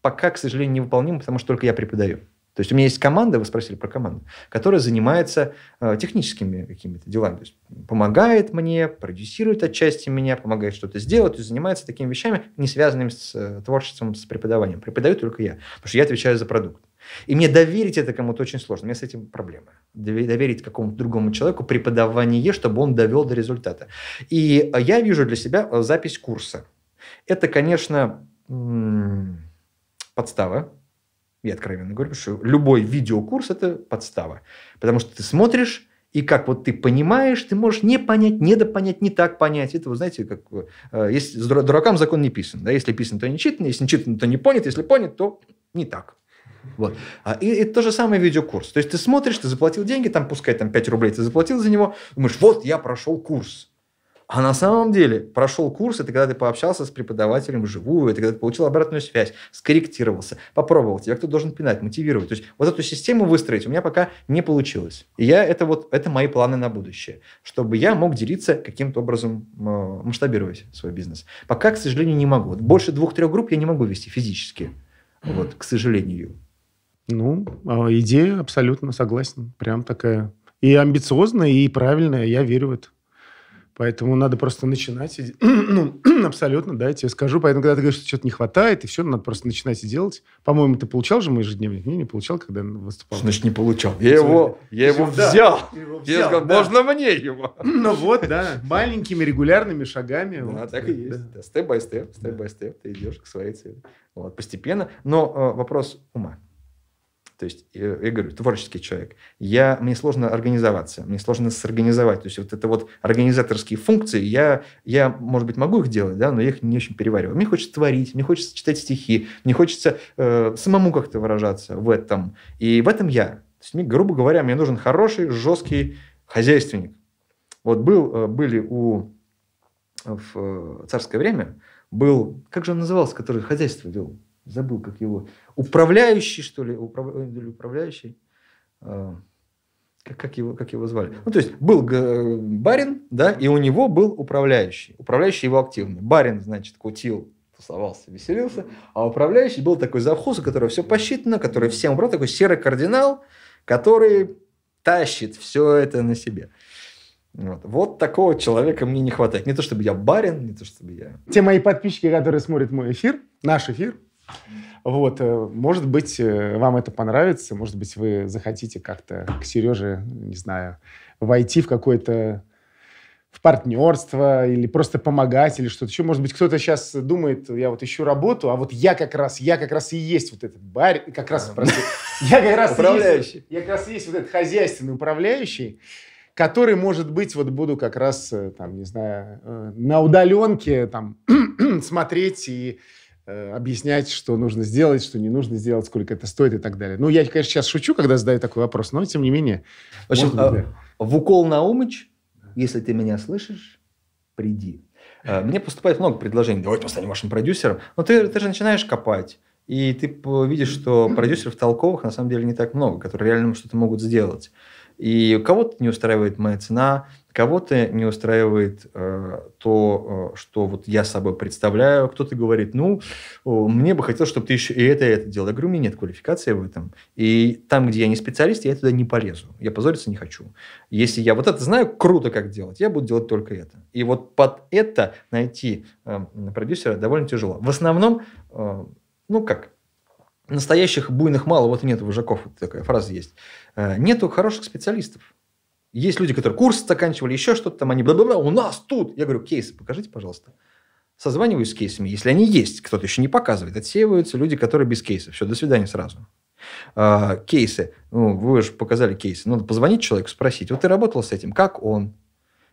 пока, к сожалению, невыполнимо, потому что только я преподаю. То есть у меня есть команда, вы спросили про команду, которая занимается э, техническими какими-то делами. То есть помогает мне, продюсирует отчасти меня, помогает что-то сделать, то есть занимается такими вещами, не связанными с э, творчеством, с преподаванием. Преподаю только я, потому что я отвечаю за продукт. И мне доверить это кому-то очень сложно. У меня с этим проблемы. Доверить какому-то другому человеку преподавание, чтобы он довел до результата. И э, я вижу для себя э, запись курса. Это, конечно, подстава. Я откровенно говорю, что любой видеокурс – это подстава. Потому что ты смотришь, и как вот ты понимаешь, ты можешь не понять, не недопонять, не так понять. Это, вы знаете, как э, есть, с дуракам закон не писан. Да? Если писан, то не читан, если не читан, то не понят, если понят, то не так. Вот. А, и, и то же самое видеокурс. То есть ты смотришь, ты заплатил деньги, там пускай там 5 рублей ты заплатил за него, думаешь, вот я прошел курс. А на самом деле прошел курс, это когда ты пообщался с преподавателем вживую, это когда ты получил обратную связь, скорректировался, попробовал, тебя кто должен пинать, мотивировать. То есть вот эту систему выстроить у меня пока не получилось. И я, это вот, это мои планы на будущее, чтобы я мог делиться каким-то образом, масштабировать свой бизнес. Пока, к сожалению, не могу. Больше двух-трех групп я не могу вести физически. Вот, к сожалению. Ну, а, идея абсолютно согласен. Прям такая и амбициозная, и правильная. Я верю в это. Поэтому надо просто начинать. [clears throat] ну, [clears throat] абсолютно, да, я тебе скажу. Поэтому, когда ты говоришь, что что-то не хватает, и все, надо просто начинать и делать. По-моему, ты получал же мой ежедневник? Не, не получал, когда я выступал. Значит, не получал. Я Смотри. его, я его, да, взял. его взял. Я сказал, да. можно мне его. [clears throat] Ну вот, да. Маленькими регулярными шагами. Да, вот, так и есть. Степ-бай-степ, степ-бай-степ. Ты идешь к своей цели. Вот, постепенно. Но э, вопрос ума. То есть, э, я говорю, творческий человек. Я, мне сложно организоваться, мне сложно сорганизовать. То есть, вот это вот организаторские функции, я, я может быть, могу их делать, да, но я их не очень перевариваю. Мне хочется творить, мне хочется читать стихи, мне хочется э, самому как-то выражаться в этом. И в этом я. То есть, мне, грубо говоря, мне нужен хороший, жесткий хозяйственник. Вот был, э, были у в э, царское время был, как же он назывался, который хозяйство вел? забыл, как его, управляющий, что ли, управ... Э, управляющий, а, как, как, его, как его звали. Ну, то есть, был барин, да, и у него был управляющий, управляющий его активный. Барин, значит, кутил, тусовался, веселился, а управляющий был такой завхоз, у которого все посчитано, который всем убрал такой серый кардинал, который тащит все это на себе. Вот. вот такого человека мне не хватает. Не то чтобы я барин, не то чтобы я. Те мои подписчики, которые смотрят мой эфир, наш эфир, вот, э, может быть, э, вам это понравится, может быть, вы захотите как-то к Сереже, не знаю, войти в какое-то в партнерство или просто помогать или что-то еще. Может быть, кто-то сейчас думает, я вот ищу работу, а вот я как раз, я как раз и есть вот этот бар, как раз, прости, я как раз управляющий. я как раз и есть вот этот хозяйственный управляющий, который, может быть, вот буду как раз, э, там, не знаю, на удаленке там [clears throat] смотреть и Э, объяснять, что нужно сделать, что не нужно сделать, сколько это стоит и так далее. Ну, я, конечно, сейчас шучу, когда задаю такой вопрос, но тем не менее. В общем, быть, э, да. в укол Наумыч, если ты меня слышишь, приди. Э, мне поступает много предложений. Давай ты станешь вашим продюсером. Но ты, ты же начинаешь копать. И ты видишь, что [clears throat] продюсеров толковых на самом деле не так много, которые реально что-то могут сделать. И кого-то не устраивает моя цена, Кого-то не устраивает э, то, э, что вот я собой представляю. Кто-то говорит, ну, мне бы хотелось, чтобы ты еще и это, и это делал. Я говорю, у меня нет квалификации в этом. И там, где я не специалист, я туда не полезу. Я позориться не хочу. Если я вот это знаю, круто, как делать. Я буду делать только это. И вот под это найти э, продюсера довольно тяжело. В основном, э, ну как, настоящих буйных мало, вот и нету вожаков, вот такая фраза есть. Э, нету хороших специалистов. Есть люди, которые курс заканчивали, еще что-то там, они бла-бла-бла, у нас тут. Я говорю, кейсы покажите, пожалуйста. Созваниваюсь с кейсами, если они есть, кто-то еще не показывает, отсеиваются люди, которые без кейсов. Все, до свидания сразу. А, кейсы. Ну, вы же показали кейсы. Надо позвонить человеку, спросить, вот ты работал с этим, как он?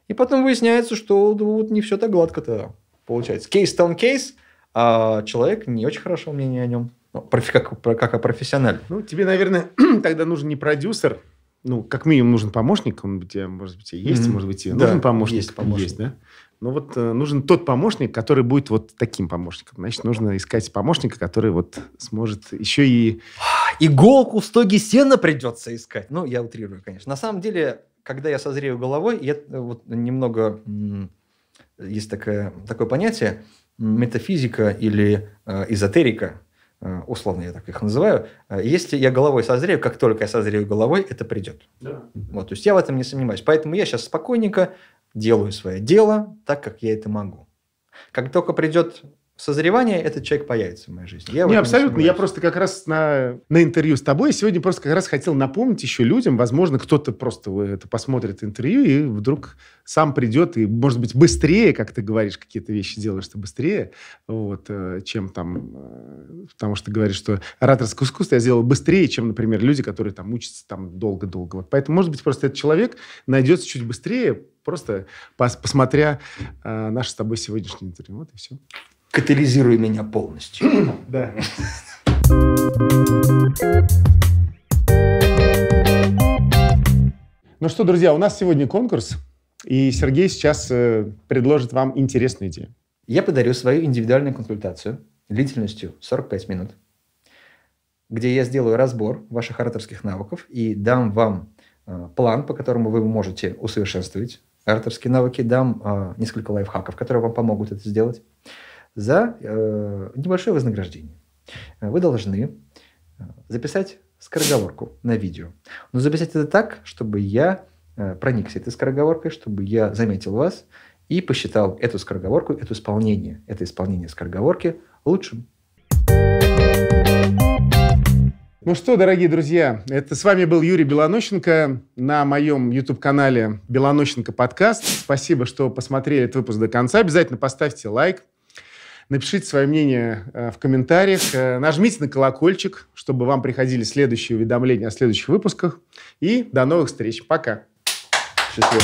И потом выясняется, что вот не все так гладко-то получается. Кейс-то он кейс, а человек не очень хорошо мнение о нем. Ну, как, как о профессионале. Ну, тебе, наверное, [clears throat] тогда нужен не продюсер, ну, как минимум нужен помощник, он тебе, может быть, есть, mm-hmm. может быть, и да, нужен помощник. Есть помощник. Есть, да? Но вот э, нужен тот помощник, который будет вот таким помощником. Значит, нужно искать помощника, который вот сможет еще и... А, иголку в стоге сена придется искать. Ну, я утрирую, конечно. На самом деле, когда я созрею головой, я э, вот немного... Есть такое, такое понятие метафизика или э, эзотерика. Э, условно я так их называю, э, если я головой созрею, как только я созрею головой, это придет. Да. Вот, то есть я в этом не сомневаюсь. Поэтому я сейчас спокойненько делаю свое дело так, как я это могу. Как только придет созревание этот человек появится в моей жизни. Я не, абсолютно. Не я просто как раз на, на интервью с тобой сегодня просто как раз хотел напомнить еще людям, возможно, кто-то просто это посмотрит интервью и вдруг сам придет и, может быть, быстрее, как ты говоришь, какие-то вещи делаешь ты быстрее, вот, э, чем там, э, потому что ты говоришь, что ораторское искусство я сделал быстрее, чем, например, люди, которые там учатся там долго-долго. Вот поэтому, может быть, просто этот человек найдется чуть быстрее, просто пос посмотря э, наше с тобой сегодняшнее интервью. Вот и все катализируй меня полностью. [clears throat] Да. Ну что, друзья, у нас сегодня конкурс, и Сергей сейчас э, предложит вам интересную идею. Я подарю свою индивидуальную консультацию длительностью 45 минут, где я сделаю разбор ваших ораторских навыков и дам вам э, план, по которому вы можете усовершенствовать ораторские навыки, дам э, несколько лайфхаков, которые вам помогут это сделать за э, небольшое вознаграждение. Э, вы должны э, записать скороговорку на видео. Но записать это так, чтобы я проникся этой скороговоркой, чтобы я заметил вас и посчитал эту скороговорку, это исполнение, это исполнение скороговорки лучшим. Ну что, дорогие друзья, это с вами был Юрий Белонощенко на моем YouTube-канале Белонощенко подкаст. Спасибо, что посмотрели этот выпуск до конца. Обязательно поставьте лайк, Напишите свое мнение э, в комментариях. Э, нажмите на колокольчик, чтобы вам приходили следующие уведомления о следующих выпусках. И до новых встреч. Пока. Счастливо.